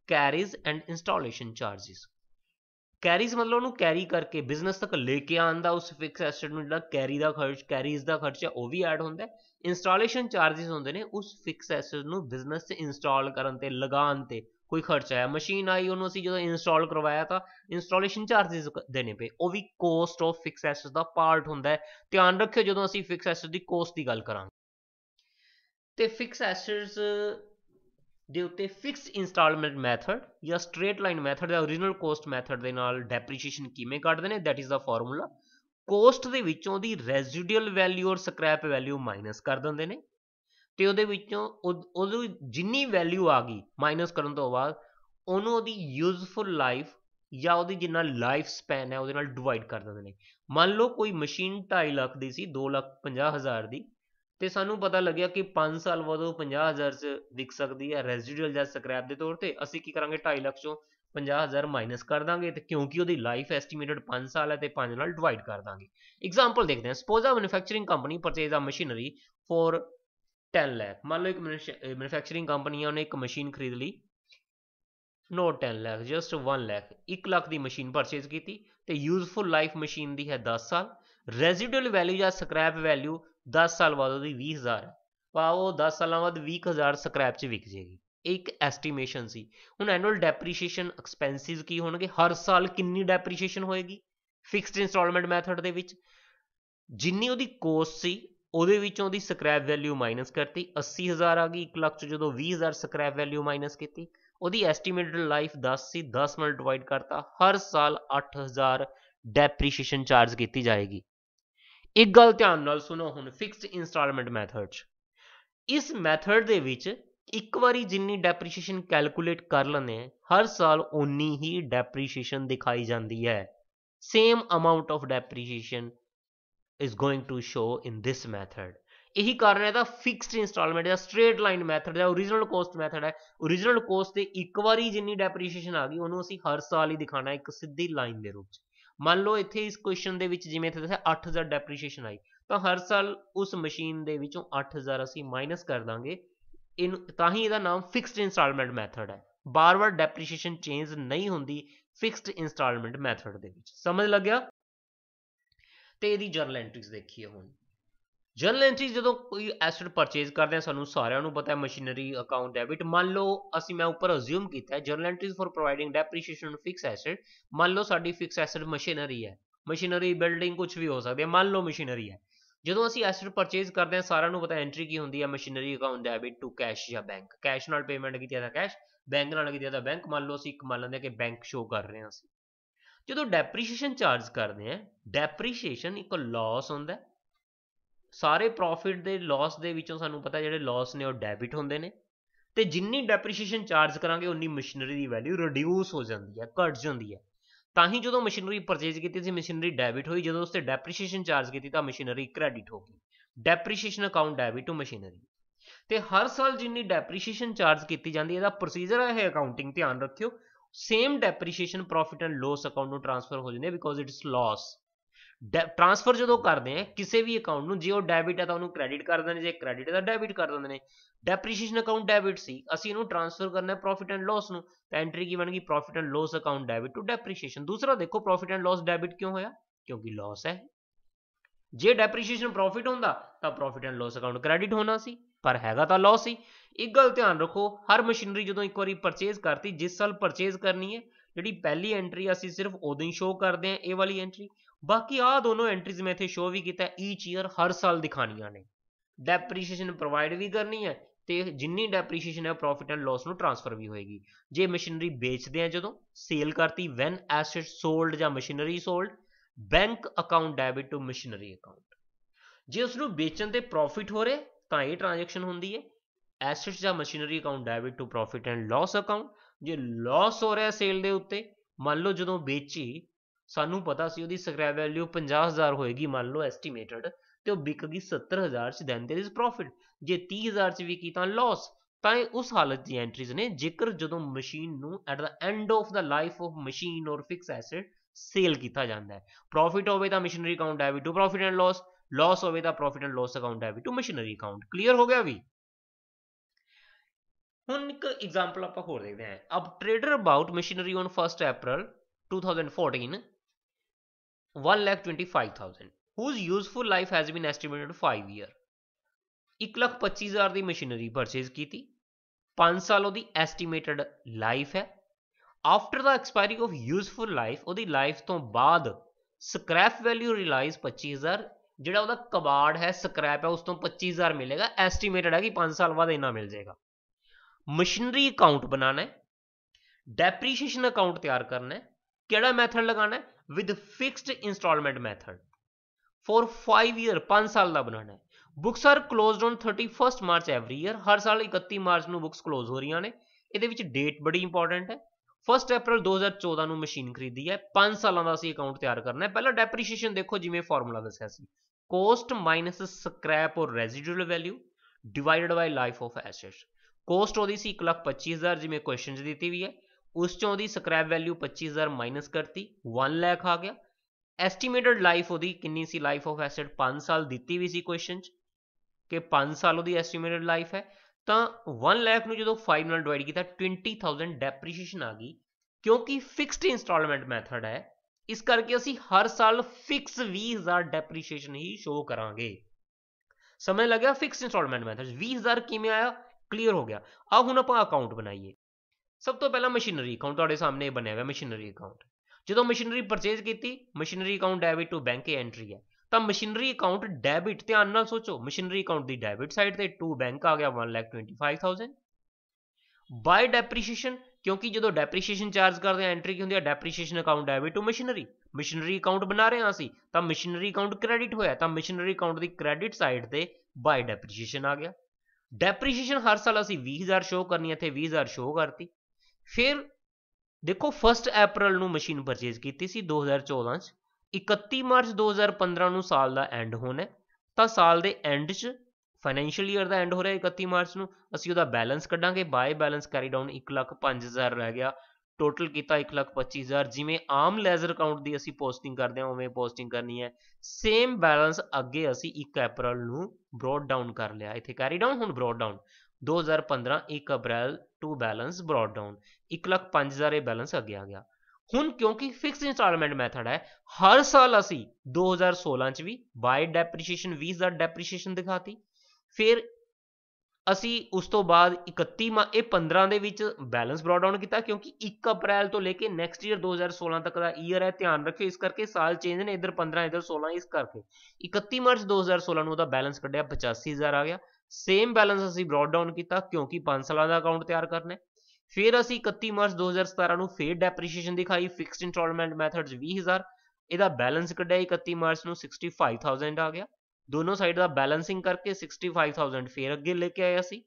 carriage and installation charges carriage ਮਤਲਬ ਉਹਨੂੰ ਕੈਰੀ ਕਰਕੇ ਬਿਜ਼ਨਸ ਤੱਕ ਲੈ ਕੇ ਆਉਣ ਦਾ ਉਸ ਫਿਕਸ ਐਸੈਟ ਨੂੰ ਜਿਹੜਾ ਕੈਰੀ ਦਾ ਖਰਚ ਕੈਰੀਜ਼ ਦਾ ਖਰਚਾ ਉਹ ਵੀ ਐਡ ਹੁੰਦਾ ਇੰਸਟਾਲੇਸ਼ਨ ਚਾਰजेस ਹੁੰਦੇ ਨੇ ਉਸ ਫਿਕਸ ਐਸੈਟ ਨੂੰ ਬਿਜ਼ਨਸ 'ਚ ਇੰਸਟਾਲ ਕਰਨ ਤੇ ਲਗਾਉਣ ਤੇ ਕੋਈ ਖਰਚਾ ਆਇਆ ਮਸ਼ੀਨ ਆਈ ਉਹਨੂੰ ਅਸੀਂ ਜਦੋਂ ਇੰਸਟਾਲ ਕਰਵਾਇਆ ਤਾਂ ਇੰਸਟਾਲੇਸ਼ਨ ਚਾਰजेस ਦੇਣੇ ਪਏ ਉਹ ਵੀ ਕੋਸਟ ਆਫ ਫਿਕਸ ਐਸੈਟ ਦਾ ਪਾਰਟ ਹੁੰਦਾ ਹੈ ਧਿਆਨ ਰੱਖਿਓ ਜਦੋਂ ਅਸੀਂ ਫਿਕਸ ਐਸੈਟ ਦੀ ਕੋਸਟ ਦੀ ਗੱਲ ਕਰਾਂਗੇ ਤੇ ਫਿਕਸ ਐਸੈਟਸ ਦੇ ਉੱਤੇ ਫਿਕਸ ਇਨਸਟਾਲਮੈਂਟ ਮੈਥਡ ਜਾਂ ਸਟ੍ਰੇਟ ਲਾਈਨ ਮੈਥਡ ਦਾ origignal cost ਮੈਥਡ ਦੇ ਨਾਲ ਡੈਪਰੀਸ਼ੀਏਸ਼ਨ ਕਿਵੇਂ ਕੱਢਦੇ ਨੇ that is the formula cost ਦੇ ਵਿੱਚੋਂ ਦੀ residual value or scrap value minus ਕਰ ਦਿੰਦੇ ਨੇ ਤੇ ਉਹਦੇ ਵਿੱਚੋਂ ਉਹਦੀ ਜਿੰਨੀ ਵੈਲਿਊ ਆ ਗਈ ਮਾਈਨਸ ਕਰਨ ਤੋਂ ਬਾਅਦ ਉਹਨੂੰ ਉਹਦੀ ਯੂਜ਼ਫੁਲ ਲਾਈਫ ਜਾਂ ਉਹਦੀ ਜਿੰਨਾ ਲਾਈਫ ਸਪੈਨ ਹੈ ਉਹਦੇ ਨਾਲ ਡਿਵਾਈਡ ਕਰ ਦਿੰਦੇ ਨੇ ਮੰਨ ਲਓ ਕੋਈ ਮਸ਼ੀਨ 2.5 ਲੱਖ ਦੀ ਸੀ 2 ਲੱਖ 50 ਹਜ਼ਾਰ ਦੀ ਤੇ ਸਾਨੂੰ ਪਤਾ ਲੱਗਿਆ ਕਿ 5 ਸਾਲ ਬਾਅਦ ਉਹ 50000 ਚ ਵਿਕ ਸਕਦੀ ਹੈ ਰੈਜ਼ੀਡੂਅਲ ਜਾਂ ਸਕ੍ਰੈਪ ਦੇ ਤੌਰ ਤੇ ਅਸੀਂ ਕੀ ਕਰਾਂਗੇ 2.5 ਲੱਖ ਚੋਂ 50000 ਮਾਈਨਸ ਕਰ ਦਾਂਗੇ ਤੇ ਕਿਉਂਕਿ ਉਹਦੀ ਲਾਈਫ ਐਸਟੀਮੇਟਡ 5 ਸਾਲ ਹੈ ਤੇ 5 ਨਾਲ ਡਿਵਾਈਡ ਕਰ ਦਾਂਗੇ ਐਗਜ਼ਾਮਪਲ ਦੇਖਦੇ ਹਾਂ suppose a manufacturing company purchase a machinery for 10 lakh ਮੰਨ ਲਓ ਇੱਕ ਮੈਨੂਫੈਕਚਰਿੰਗ ਕੰਪਨੀ ਆ ਉਹਨੇ ਇੱਕ ਮਸ਼ੀਨ ਖਰੀਦ ਲਈ ਨੋ 10 ਲੱਖ ਜਸਟ 1 ਲੱਖ 1 ਲੱਖ ਦੀ ਮਸ਼ੀਨ ਪਰਚੇਜ਼ ਕੀਤੀ ਤੇ ਯੂਜ਼ਫੁਲ ਲਾਈਫ ਮਸ਼ੀਨ ਦੀ ਹੈ 10 ਸਾਲ ਰੈਜ਼ੀਡੂਅਲ ਵੈਲਿਊ ਜਾਂ ਸਕ੍ਰੈਪ ਵੈਲਿਊ 10 ਸਾਲ ਬਾਅਦ ਉਹਦੀ 20000 ਭਾਵ ਉਹ 10 ਸਾਲਾਂ ਬਾਅਦ 20000 ਸਕ੍ਰੈਪ 'ਚ ਵਿਕ ਜੇਗੀ ਇੱਕ ਐਸਟੀਮੇਸ਼ਨ ਸੀ ਹੁਣ ਐਨੂਅਲ ਡੈਪਰੀਸ਼ੀਏਸ਼ਨ ਐਕਸਪੈਂਸਿਸ ਕੀ ਹੋਣਗੇ ਹਰ ਸਾਲ ਕਿੰਨੀ ਡੈਪਰੀਸ਼ੀਏਸ਼ਨ ਹੋਏਗੀ ਫਿਕਸਡ ਇਨਸਟਾਲਮੈਂਟ ਮੈਥਡ ਦੇ ਵਿੱਚ ਜਿੰਨੀ ਉਹਦੀ ਕੋਸਟ ਸੀ ਉਹਦੇ ਵਿੱਚੋਂ ਦੀ ਸਕ੍ਰੈਪ ਵੈਲਿਊ ਮਾਈਨਸ ਕਰਤੀ 80000 ਆ ਗਈ 1 ਲੱਖ ਚ ਜਦੋਂ 20000 ਸਕ੍ਰੈਪ ਵੈਲਿਊ ਮਾਈਨਸ ਕੀਤੀ ਉਹਦੀ ਐਸਟੀਮੇਟਡ ਲਾਈਫ 10 ਸੀ 10 ਮਲਟੀਪਲਾਈਡ ਡਿਵਾਈਡ ਕਰਤਾ ਹਰ ਸਾਲ 8000 ਡੈਪਰੀਸ਼ੀਏਸ਼ਨ ਚਾਰਜ ਕੀਤੀ ਜਾਏਗੀ ਇੱਕ ਗੱਲ ਧਿਆਨ ਨਾਲ ਸੁਣੋ ਹੁਣ ਫਿਕਸਡ ਇਨਸਟਾਲਮੈਂਟ ਮੈਥਡ ਇਸ ਮੈਥਡ ਦੇ ਵਿੱਚ ਇੱਕ ਵਾਰੀ ਜਿੰਨੀ ਡੈਪਰੀਸੀਏਸ਼ਨ ਕੈਲਕੂਲੇਟ ਕਰ ਲੈਂਦੇ ਹਰ ਸਾਲ ਉਨੀ ਹੀ ਡੈਪਰੀਸੀਏਸ਼ਨ ਦਿਖਾਈ ਜਾਂਦੀ ਹੈ same amount of depreciation is going to show in this method ਇਹੀ ਕਾਰਨ ਹੈ the fixed installment the straight line method ਜਾਂ origignal cost ਮੈਥਡ ਹੈ origignal cost ਤੇ ਇੱਕ ਵਾਰੀ ਜਿੰਨੀ ਡੈਪਰੀਸੀਏਸ਼ਨ ਆ ਗਈ ਉਹਨੂੰ ਅਸੀਂ ਹਰ ਸਾਲ ਹੀ ਦਿਖਾਣਾ ਇੱਕ ਸਿੱਧੀ ਲਾਈਨ ਦੇ ਰੂਪ ਚ ਮੰਨ ਲਓ ਇੱਥੇ ਇਸ ਕੁਐਸਚਨ ਦੇ ਵਿੱਚ ਜਿਵੇਂ ਇੱਥੇ ਦੱਸਿਆ 8000 ਡੈਪਰੀਸ਼ੀਏਸ਼ਨ ਆਈ ਤਾਂ ਹਰ ਸਾਲ ਉਸ ਮਸ਼ੀਨ ਦੇ ਵਿੱਚੋਂ 8000 ਅਸੀਂ ਮਾਈਨਸ ਕਰ ਦਾਂਗੇ ਇਹ ਤਾਂ ਹੀ ਇਹਦਾ ਨਾਮ ਫਿਕਸਡ ਇਨਸਟਾਲਮੈਂਟ ਮੈਥਡ ਹੈ ਬਾਰ-ਬਾਰ ਡੈਪਰੀਸ਼ੀਏਸ਼ਨ ਚੇਂਜ ਨਹੀਂ ਹੁੰਦੀ ਫਿਕਸਡ ਇਨਸਟਾਲਮੈਂਟ ਮੈਥਡ ਦੇ ਵਿੱਚ ਸਮਝ ਲੱਗਿਆ ਤੇ ਇਹਦੀ ਜਰਨਲ ਐਂਟਰੀਜ਼ ਦੇਖੀਏ ਹੁਣ ਜਨਰਲ ਐਂਟਰੀ ਜਦੋਂ ਕੋਈ ਐਸੈਟ ਪਰਚੇਸ ਕਰਦੇ ਆ ਸਾਨੂੰ ਸਾਰਿਆਂ ਨੂੰ ਪਤਾ ਹੈ ਮਸ਼ੀਨਰੀ ਅਕਾਊਂਟ ਡੈਬਿਟ ਮੰਨ ਲਓ ਅਸੀਂ ਮੈਂ ਉੱਪਰ ਅਸਿਊਮ ਕੀਤਾ ਹੈ journal entries for providing depreciation fix asset ਮੰਨ ਲਓ ਸਾਡੀ ਫਿਕਸ ਐਸੈਟ ਮਸ਼ੀਨਰੀ ਹੈ ਮਸ਼ੀਨਰੀ ਬਿਲਡਿੰਗ ਕੁਝ ਵੀ ਹੋ ਸਕਦੀ ਹੈ ਮੰਨ ਲਓ ਮਸ਼ੀਨਰੀ ਹੈ ਜਦੋਂ ਅਸੀਂ ਐਸੈਟ ਪਰਚੇਸ ਕਰਦੇ ਹਾਂ ਸਾਰਿਆਂ ਨੂੰ ਪਤਾ ਐਂਟਰੀ ਕੀ ਹੁੰਦੀ ਹੈ machinery account debit to cash ਜਾਂ ਬੈਂਕ ਕੈਸ਼ ਨਾਲ ਪੇਮੈਂਟ ਕੀਤੀ ਜਾਂਦਾ ਕੈਸ਼ ਬੈਂਕ ਨਾਲ ਕੀਤੀ ਜਾਂਦਾ ਬੈਂਕ ਮੰਨ ਲਓ ਅਸੀਂ ਇੱਕ ਮੰਨ ਲੈਂਦੇ ਕਿ ਬੈਂਕ ਸ਼ੋ ਕਰ ਰਹੇ ਹਾਂ ਅਸੀਂ ਜਦੋਂ ਡੈਪਰੀਸ਼ੀਏਸ਼ਨ ਚਾਰਜ ਕਰਦੇ ਹਾਂ ਡੈਪਰੀਸ਼ੀਏਸ਼ਨ ਇੱਕ ਲਾਸ ਹੁੰਦਾ ਹੈ ਸਾਰੇ ਪ੍ਰੋਫਿਟ ਦੇ ਲਾਸ ਦੇ ਵਿੱਚੋਂ ਸਾਨੂੰ ਪਤਾ ਜਿਹੜੇ ਲਾਸ ਨੇ ਉਹ ਡੈਬਿਟ ਹੁੰਦੇ ਨੇ ਤੇ ਜਿੰਨੀ ਡੈਪਰੀਸ਼ੀਏਸ਼ਨ ਚਾਰਜ ਕਰਾਂਗੇ ਉਨੀ ਮਸ਼ੀਨਰੀ ਦੀ ਵੈਲਿਊ ਰਿਡਿਊਸ ਹੋ ਜਾਂਦੀ ਹੈ ਘਟ ਜਾਂਦੀ ਹੈ ਤਾਂ ਹੀ ਜਦੋਂ ਮਸ਼ੀਨਰੀ ਪਰਚੇਜ਼ ਕੀਤੀ ਸੀ ਮਸ਼ੀਨਰੀ ਡੈਬਿਟ ਹੋਈ ਜਦੋਂ ਉਸ ਤੇ ਡੈਪਰੀਸ਼ੀਏਸ਼ਨ ਚਾਰਜ ਕੀਤੀ ਤਾਂ ਮਸ਼ੀਨਰੀ ਕ੍ਰੈਡਿਟ ਹੋ ਗਈ depreciation account debit to machinery ਤੇ ਹਰ ਸਾਲ ਜਿੰਨੀ ਡੈਪਰੀਸ਼ੀਏਸ਼ਨ ਚਾਰਜ ਕੀਤੀ ਜਾਂਦੀ ਹੈ ਇਹਦਾ ਪ੍ਰੋਸੀਜਰ ਹੈ ਅਕਾਊਂਟਿੰਗ ਧਿਆਨ ਰੱਖਿਓ same depreciation profit and loss account ਨੂੰ ਟ੍ਰਾਂਸਫਰ ਹੋ ਜਾਂਦੀ ਹੈ ਬਿਕੋਜ਼ ਇਟਸ ਲਾਸ ਟ੍ਰਾਂਸਫਰ ਜਦੋਂ ਕਰਦੇ ਆ ਕਿਸੇ ਵੀ ਅਕਾਊਂਟ ਨੂੰ ਜੇ ਉਹ ਡੈਬਿਟ ਹੈ ਤਾਂ ਉਹਨੂੰ ਕ੍ਰੈਡਿਟ ਕਰ ਦਿੰਦੇ ਨੇ ਜੇ ਕ੍ਰੈਡਿਟ ਹੈ ਤਾਂ ਡੈਬਿਟ ਕਰ ਦਿੰਦੇ ਨੇ ਡੈਪਰੀਸ਼ੀਏਸ਼ਨ ਅਕਾਊਂਟ ਡੈਬਿਟ ਸੀ ਅਸੀਂ ਇਹਨੂੰ ਟ੍ਰਾਂਸਫਰ ਕਰਨਾ ਹੈ ਪ੍ਰੋਫਿਟ ਐਂਡ ਲਾਸ ਨੂੰ ਤਾਂ ਐਂਟਰੀ ਕੀ ਬਣੇਗੀ profit and loss account debit to depreciation ਦੂਸਰਾ ਦੇਖੋ ਪ੍ਰੋਫਿਟ ਐਂਡ ਲਾਸ ਡੈਬਿਟ ਕਿਉਂ ਹੋਇਆ ਕਿਉਂਕਿ ਲਾਸ ਹੈ ਜੇ ਡੈਪਰੀਸ਼ੀਏਸ਼ਨ ਪ੍ਰੋਫਿਟ ਹੁੰਦਾ ਤਾਂ profit and loss account credit ਹੋਣਾ ਸੀ ਪਰ ਹੈਗਾ ਤਾਂ ਲਾਸ ਹੀ ਇੱਕ ਗੱਲ ਧਿਆਨ ਰੱਖੋ ਹਰ ਮਸ਼ੀਨਰੀ ਜਦੋਂ ਇੱਕ ਵਾਰੀ ਪਰਚੇਜ਼ ਕਰਤੀ ਜਿਸ ਸਾਲ ਪਰਚੇਜ਼ ਕਰਨੀ ਹੈ ਜਿਹੜੀ ਪਹਿਲੀ ਐਂਟਰੀ ਅਸੀਂ ਸਿਰਫ ਉਦੋਂ ਹੀ ਸ਼ੋ ਕਰਦੇ ਹਾਂ ਇਹ ਵਾਲੀ ਐਂਟਰੀ ਬਾਕੀ ਆ ਦੋਨੋਂ ਐਂਟਰੀਜ਼ ਮੈਂ ਇੱਥੇ ਸ਼ੋ ਵੀ ਕੀਤਾ ਈਚ ਈਅਰ ਹਰ ਸਾਲ ਦਿਖਾਣੀਆਂ ਨੇ ਡੈਪਰੀਸ਼ੀਏਸ਼ਨ ਪ੍ਰੋਵਾਈਡ ਵੀ ਕਰਨੀ ਹੈ ਤੇ ਜਿੰਨੀ ਡੈਪਰੀਸ਼ੀਏਸ਼ਨ ਹੈ ਪ੍ਰੋਫਿਟ ਐਂਡ ਲਾਸ ਨੂੰ ਟ੍ਰਾਂਸਫਰ ਵੀ ਹੋਏਗੀ ਜੇ ਮਸ਼ੀਨਰੀ ਵੇਚਦੇ ਆ ਜਦੋਂ ਸੇਲ ਕਰਤੀ ਵੈਨ ਐਸੈਟ ਸੋਲਡ ਜਾਂ machinery sold bank account debit to machinery account ਜੇ ਉਸ ਨੂੰ ਵੇਚਣ ਤੇ ਪ੍ਰੋਫਿਟ ਹੋ ਰਿਹਾ ਤਾਂ ਇਹ ਟ੍ਰਾਂਜੈਕਸ਼ਨ ਹੁੰਦੀ ਹੈ ਐਸੈਟਸ ਜਾਂ machinery account debit to profit and loss account ਜੇ ਲਾਸ ਹੋ ਰਿਹਾ ਸੇਲ ਦੇ ਉੱਤੇ ਮੰਨ ਲਓ ਜਦੋਂ ਵੇਚੀ ਸਾਨੂੰ ਪਤਾ ਸੀ ਉਹਦੀ ਸਕ੍ਰੈਪ ਵੈਲਿਊ 50000 ਹੋਏਗੀ ਮੰਨ ਲਓ ਐਸਟੀਮੇਟਡ ਤੇ ਉਹ ਵਿਕ ਗਈ 70000 ਚ ਦੈਨ देयर इज ਪ੍ਰੋਫਿਟ ਜੇ 30000 ਚ ਵਿਕੀ ਤਾਂ ਲਾਸ ਤਾਂ ਇਹ ਉਸ ਹਾਲਤ ਦੀ ਐਂਟਰੀਜ਼ ਨੇ ਜੇਕਰ ਜਦੋਂ ਮਸ਼ੀਨ ਨੂੰ at the end of the life of machine or fix asset sale ਕੀਤਾ ਜਾਂਦਾ ਹੈ ਪ੍ਰੋਫਿਟ ਹੋਵੇ ਤਾਂ machinery account debit to profit and loss loss ਹੋਵੇ ਤਾਂ profit and loss account debit to machinery account clear ਹੋ ਗਿਆ ਵੀ ਹੁਣ ਇੱਕ ਐਗਜ਼ਾਮਪਲ ਆਪਾਂ ਹੋਰ ਦੇਖਦੇ ਹਾਂ ਅਬ trader about machinery on 1 April 2014 1,25,000 whose useful life has been estimated 5 year 1,25,000 ਦੀ ਮਸ਼ੀਨਰੀ ਪਰਚੇਜ਼ ਕੀਤੀ 5 ਸਾਲ ਉਹਦੀ ਐਸਟੀਮੇਟਡ ਲਾਈਫ ਹੈ after the expiry of useful life ਉਹਦੀ ਲਾਈਫ ਤੋਂ ਬਾਅਦ ਸਕ੍ਰੈਪ ਵੈਲਿਊ ਰਿਲਾਈਜ਼ 25000 ਜਿਹੜਾ ਉਹਦਾ ਕਬਾੜ ਹੈ ਸਕ੍ਰੈਪ ਹੈ ਉਸ ਤੋਂ 25000 ਮਿਲੇਗਾ ਐਸਟੀਮੇਟਡ ਹੈ ਕਿ 5 ਸਾਲ ਬਾਅਦ ਇਹਨਾਂ ਮਿਲ ਜਾਏਗਾ ਮਸ਼ੀਨਰੀ ਅਕਾਊਂਟ ਬਣਾਣਾ ਹੈ ਡੈਪਰੀਸ਼ੀਏਸ਼ਨ ਅਕਾਊਂਟ ਤਿਆਰ ਕਰਨਾ ਹੈ ਕਿਹੜਾ ਮੈਥਡ ਲਗਾਣਾ ਹੈ with fixed installment method for five year 5 ਸਾਲ ਦਾ ਬਣਾਉਣਾ ਹੈ books are closed on 31 March every year ਹਰ ਸਾਲ 31 ਮਾਰਚ ਨੂੰ ਬੁక్స్ ক্লোਜ਼ ਹੋ ਰਹੀਆਂ ਨੇ ਇਹਦੇ ਵਿੱਚ ਡੇਟ ਬੜੀ ਇੰਪੋਰਟੈਂਟ ਹੈ 1 ਅਪ੍ਰੈਲ 2014 ਨੂੰ ਮਸ਼ੀਨ ਖਰੀਦੀ ਹੈ 5 ਸਾਲਾਂ ਦਾ ਅਸੀਂ ਅਕਾਊਂਟ ਤਿਆਰ ਕਰਨਾ ਹੈ ਪਹਿਲਾਂ ਡੈਪਰੀਸ਼ੀਏਸ਼ਨ ਦੇਖੋ ਜਿਵੇਂ ਫਾਰਮੂਲਾ ਦੱਸਿਆ ਸੀ cost minus scrap or residual value divided by life of assets cost ਉਹਦੀ ਸੀ 1,25,000 ਜਿਵੇਂ ਕੁਐਸਚਨ 'ਚ ਦਿੱਤੀ ਵੀ ਹੈ ਉਸ ਚੋਂ ਦੀ ਸਕ੍ਰੈਪ ਵੈਲਿਊ 25000 ਮਾਈਨਸ ਕਰਤੀ 1 ਲੱਖ ਆ ਗਿਆ ਐਸਟੀਮੇਟਡ ਲਾਈਫ ਉਹਦੀ ਕਿੰਨੀ ਸੀ ਲਾਈਫ ਆਫ ਐਸੈਟ 5 ਸਾਲ ਦਿੱਤੀ ਵੀ ਸੀ ਕੁਐਸਚਨ 'ਚ ਕਿ 5 ਸਾਲ ਉਹਦੀ ਐਸਟੀਮੇਟਡ ਲਾਈਫ ਹੈ ਤਾਂ 1 ਲੱਖ ਨੂੰ ਜਦੋਂ 5 ਨਾਲ ਡਿਵਾਈਡ ਕੀਤਾ 20000 ਡੈਪਰੀਸ਼ੀਏਸ਼ਨ ਆ ਗਈ ਕਿਉਂਕਿ ਫਿਕਸਡ ਇਨਸਟਾਲਮੈਂਟ ਮੈਥਡ ਹੈ ਇਸ ਕਰਕੇ ਅਸੀਂ ਹਰ ਸਾਲ ਫਿਕਸ 20000 ਡੈਪਰੀਸ਼ੀਏਸ਼ਨ ਹੀ ਸ਼ੋ ਕਰਾਂਗੇ ਸਮਝ ਲੱਗਿਆ ਫਿਕਸ ਇਨਸਟਾਲਮੈਂਟ ਮੈਥਡ 20000 ਕਿਵੇਂ ਆਇਆ ਕਲੀਅਰ ਹੋ ਗਿਆ ਆ ਹੁਣ ਆਪਾਂ ਅਕਾਊਂਟ ਬਣਾਈਏ ਸਭ ਤੋਂ ਪਹਿਲਾਂ ਮਸ਼ੀਨਰੀ ਅਕਾਊਂਟ ਤੁਹਾਡੇ ਸਾਹਮਣੇ ਬਣਿਆ ਹੋਇਆ ਮਸ਼ੀਨਰੀ ਅਕਾਊਂਟ ਜਦੋਂ ਮਸ਼ੀਨਰੀ ਪਰਚੇਜ਼ ਕੀਤੀ machinery account debit to bank entry ਹੈ ਤਾਂ ਮਸ਼ੀਨਰੀ ਅਕਾਊਂਟ ਡੈਬਿਟ ਧਿਆਨ ਨਾਲ ਸੋਚੋ ਮਸ਼ੀਨਰੀ ਅਕਾਊਂਟ ਦੀ ਡੈਬਿਟ ਸਾਈਡ ਤੇ ਟੂ ਬੈਂਕ ਆ ਗਿਆ 125000 ਬਾਈ ਡੈਪਰੀਸ਼ੀਏਸ਼ਨ ਕਿਉਂਕਿ ਜਦੋਂ ਡੈਪਰੀਸ਼ੀਏਸ਼ਨ ਚਾਰਜ ਕਰਦੇ ਆ ਐਂਟਰੀ ਕੀ ਹੁੰਦੀ ਹੈ depreciation account debit to machinery machinery account ਬਣਾ ਰਹੇ ਹਾਂ ਅਸੀਂ ਤਾਂ ਮਸ਼ੀਨਰੀ ਅਕਾਊਂਟ ਕ੍ਰੈਡਿਟ ਹੋਇਆ ਤਾਂ ਮਸ਼ੀਨਰੀ ਅਕਾਊਂਟ ਦੀ ਕ੍ਰੈਡਿਟ ਸਾਈਡ ਤੇ ਬਾਈ ਡੈਪਰੀਸ਼ੀਏਸ਼ਨ ਆ ਗਿਆ ਡੈਪਰੀਸ਼ੀਏਸ਼ਨ ਹਰ ਸਾਲ ਅਸੀਂ 20000 ਸ਼ੋ ਕਰਨੀ ਇੱਥੇ 20000 ਸ਼ੋ ਕਰਤੀ ਫਿਰ ਦੇਖੋ 1 ਅਪ੍ਰੈਲ ਨੂੰ ਮਸ਼ੀਨ ਪਰਚੇਜ਼ ਕੀਤੀ ਸੀ 2014 ਚ 31 ਮਾਰਚ 2015 ਨੂੰ ਸਾਲ ਦਾ ਐਂਡ ਹੋਣਾ ਤਾਂ ਸਾਲ ਦੇ ਐਂਡ 'ਚ ਫਾਈਨੈਂਸ਼ੀਅਲ ਈਅਰ ਦਾ ਐਂਡ ਹੋ ਰਿਹਾ 31 ਮਾਰਚ ਨੂੰ ਅਸੀਂ ਉਹਦਾ ਬੈਲੈਂਸ ਕੱਢਾਂਗੇ ਬਾਈ ਬੈਲੈਂਸ ਕੈਰੀ ਡਾਊਨ 105000 ਰਹਿ ਗਿਆ ਟੋਟਲ ਕੀਤਾ 125000 ਜਿਵੇਂ ਆਮ ਲੈਜ਼ਰ ਅਕਾਊਂਟ ਦੀ ਅਸੀਂ ਪੋਸਟਿੰਗ ਕਰਦੇ ਹਾਂ ਉਵੇਂ ਪੋਸਟਿੰਗ ਕਰਨੀ ਹੈ ਸੇਮ ਬੈਲੈਂਸ ਅੱਗੇ ਅਸੀਂ 1 ਅਪ੍ਰੈਲ ਨੂੰ ਬ੍ਰੋਡ ਡਾਊਨ ਕਰ ਲਿਆ ਇੱਥੇ ਕੈਰੀ ਡਾਊਨ ਹੁਣ brought down 2015 1 April to balance brought down 105000 ਇਹ ਬੈਲੈਂਸ ਅੱਗੇ ਆ ਗਿਆ ਹੁਣ ਕਿਉਂਕਿ ਫਿਕਸ ਇਨਸਟਾਲਮੈਂਟ ਮੈਥਡ ਹੈ ਹਰ ਸਾਲ ਅਸੀਂ 2016 ਚ ਵੀ ਬਾਈ ਡੈਪਰੀਸ਼ੀਏਸ਼ਨ 20 ਦਾ ਡੈਪਰੀਸ਼ੀਏਸ਼ਨ ਦਿਖਾਤੀ ਫਿਰ ਅਸੀਂ ਉਸ ਤੋਂ ਬਾਅਦ 31 ਮਾ ਇਹ 15 ਦੇ ਵਿੱਚ ਬੈਲੈਂਸ ਬ੍ਰੌਟ ਡਾਊਨ ਕੀਤਾ ਕਿਉਂਕਿ 1 ਅਪ੍ਰੈਲ ਤੋਂ ਲੈ ਕੇ ਨੈਕਸਟ ਈਅਰ 2016 ਤੱਕ ਦਾ ਈਅਰ ਹੈ ਧਿਆਨ ਰੱਖਿਓ ਇਸ ਕਰਕੇ ਸਾਲ ਚੇਂਜ ਨੇ ਇਧਰ 15 ਇਧਰ 16 ਇਸ ਕਰਕੇ 31 ਮਾਰਚ 2016 ਨੂੰ ਉਹਦਾ ਬੈਲੈਂਸ ਕੱਢਿਆ 85000 ਆ ਗਿਆ ਸੇਮ ਬੈਲੈਂਸ ਅਸੀਂ ਬ੍ਰੌਟ ਡਾਊਨ ਕੀਤਾ ਕਿਉਂਕਿ 5 ਸਾਲਾਂ ਦਾ ਅਕਾਊਂਟ ਤਿਆਰ ਕਰਨਾ ਹੈ ਫਿਰ ਅਸੀਂ 31 ਮਾਰਚ 2017 ਨੂੰ ਫੇਰ ਡੈਪਰੀਸ਼ੀਏਸ਼ਨ ਦਿਖਾਈ ਫਿਕਸਡ ਇਨਸਟਾਲਮੈਂਟ ਮੈਥਡਸ 20000 ਇਹਦਾ ਬੈਲੈਂਸ ਕੱਢਿਆ 31 ਮਾਰਚ ਨੂੰ 65000 ਆ ਗਿਆ ਦੋਨੋਂ ਸਾਈਡ ਦਾ ਬੈਲੈਂਸਿੰਗ ਕਰਕੇ 65000 ਫੇਰ ਅੱਗੇ ਲੈ ਕੇ ਆਇਆ ਸੀ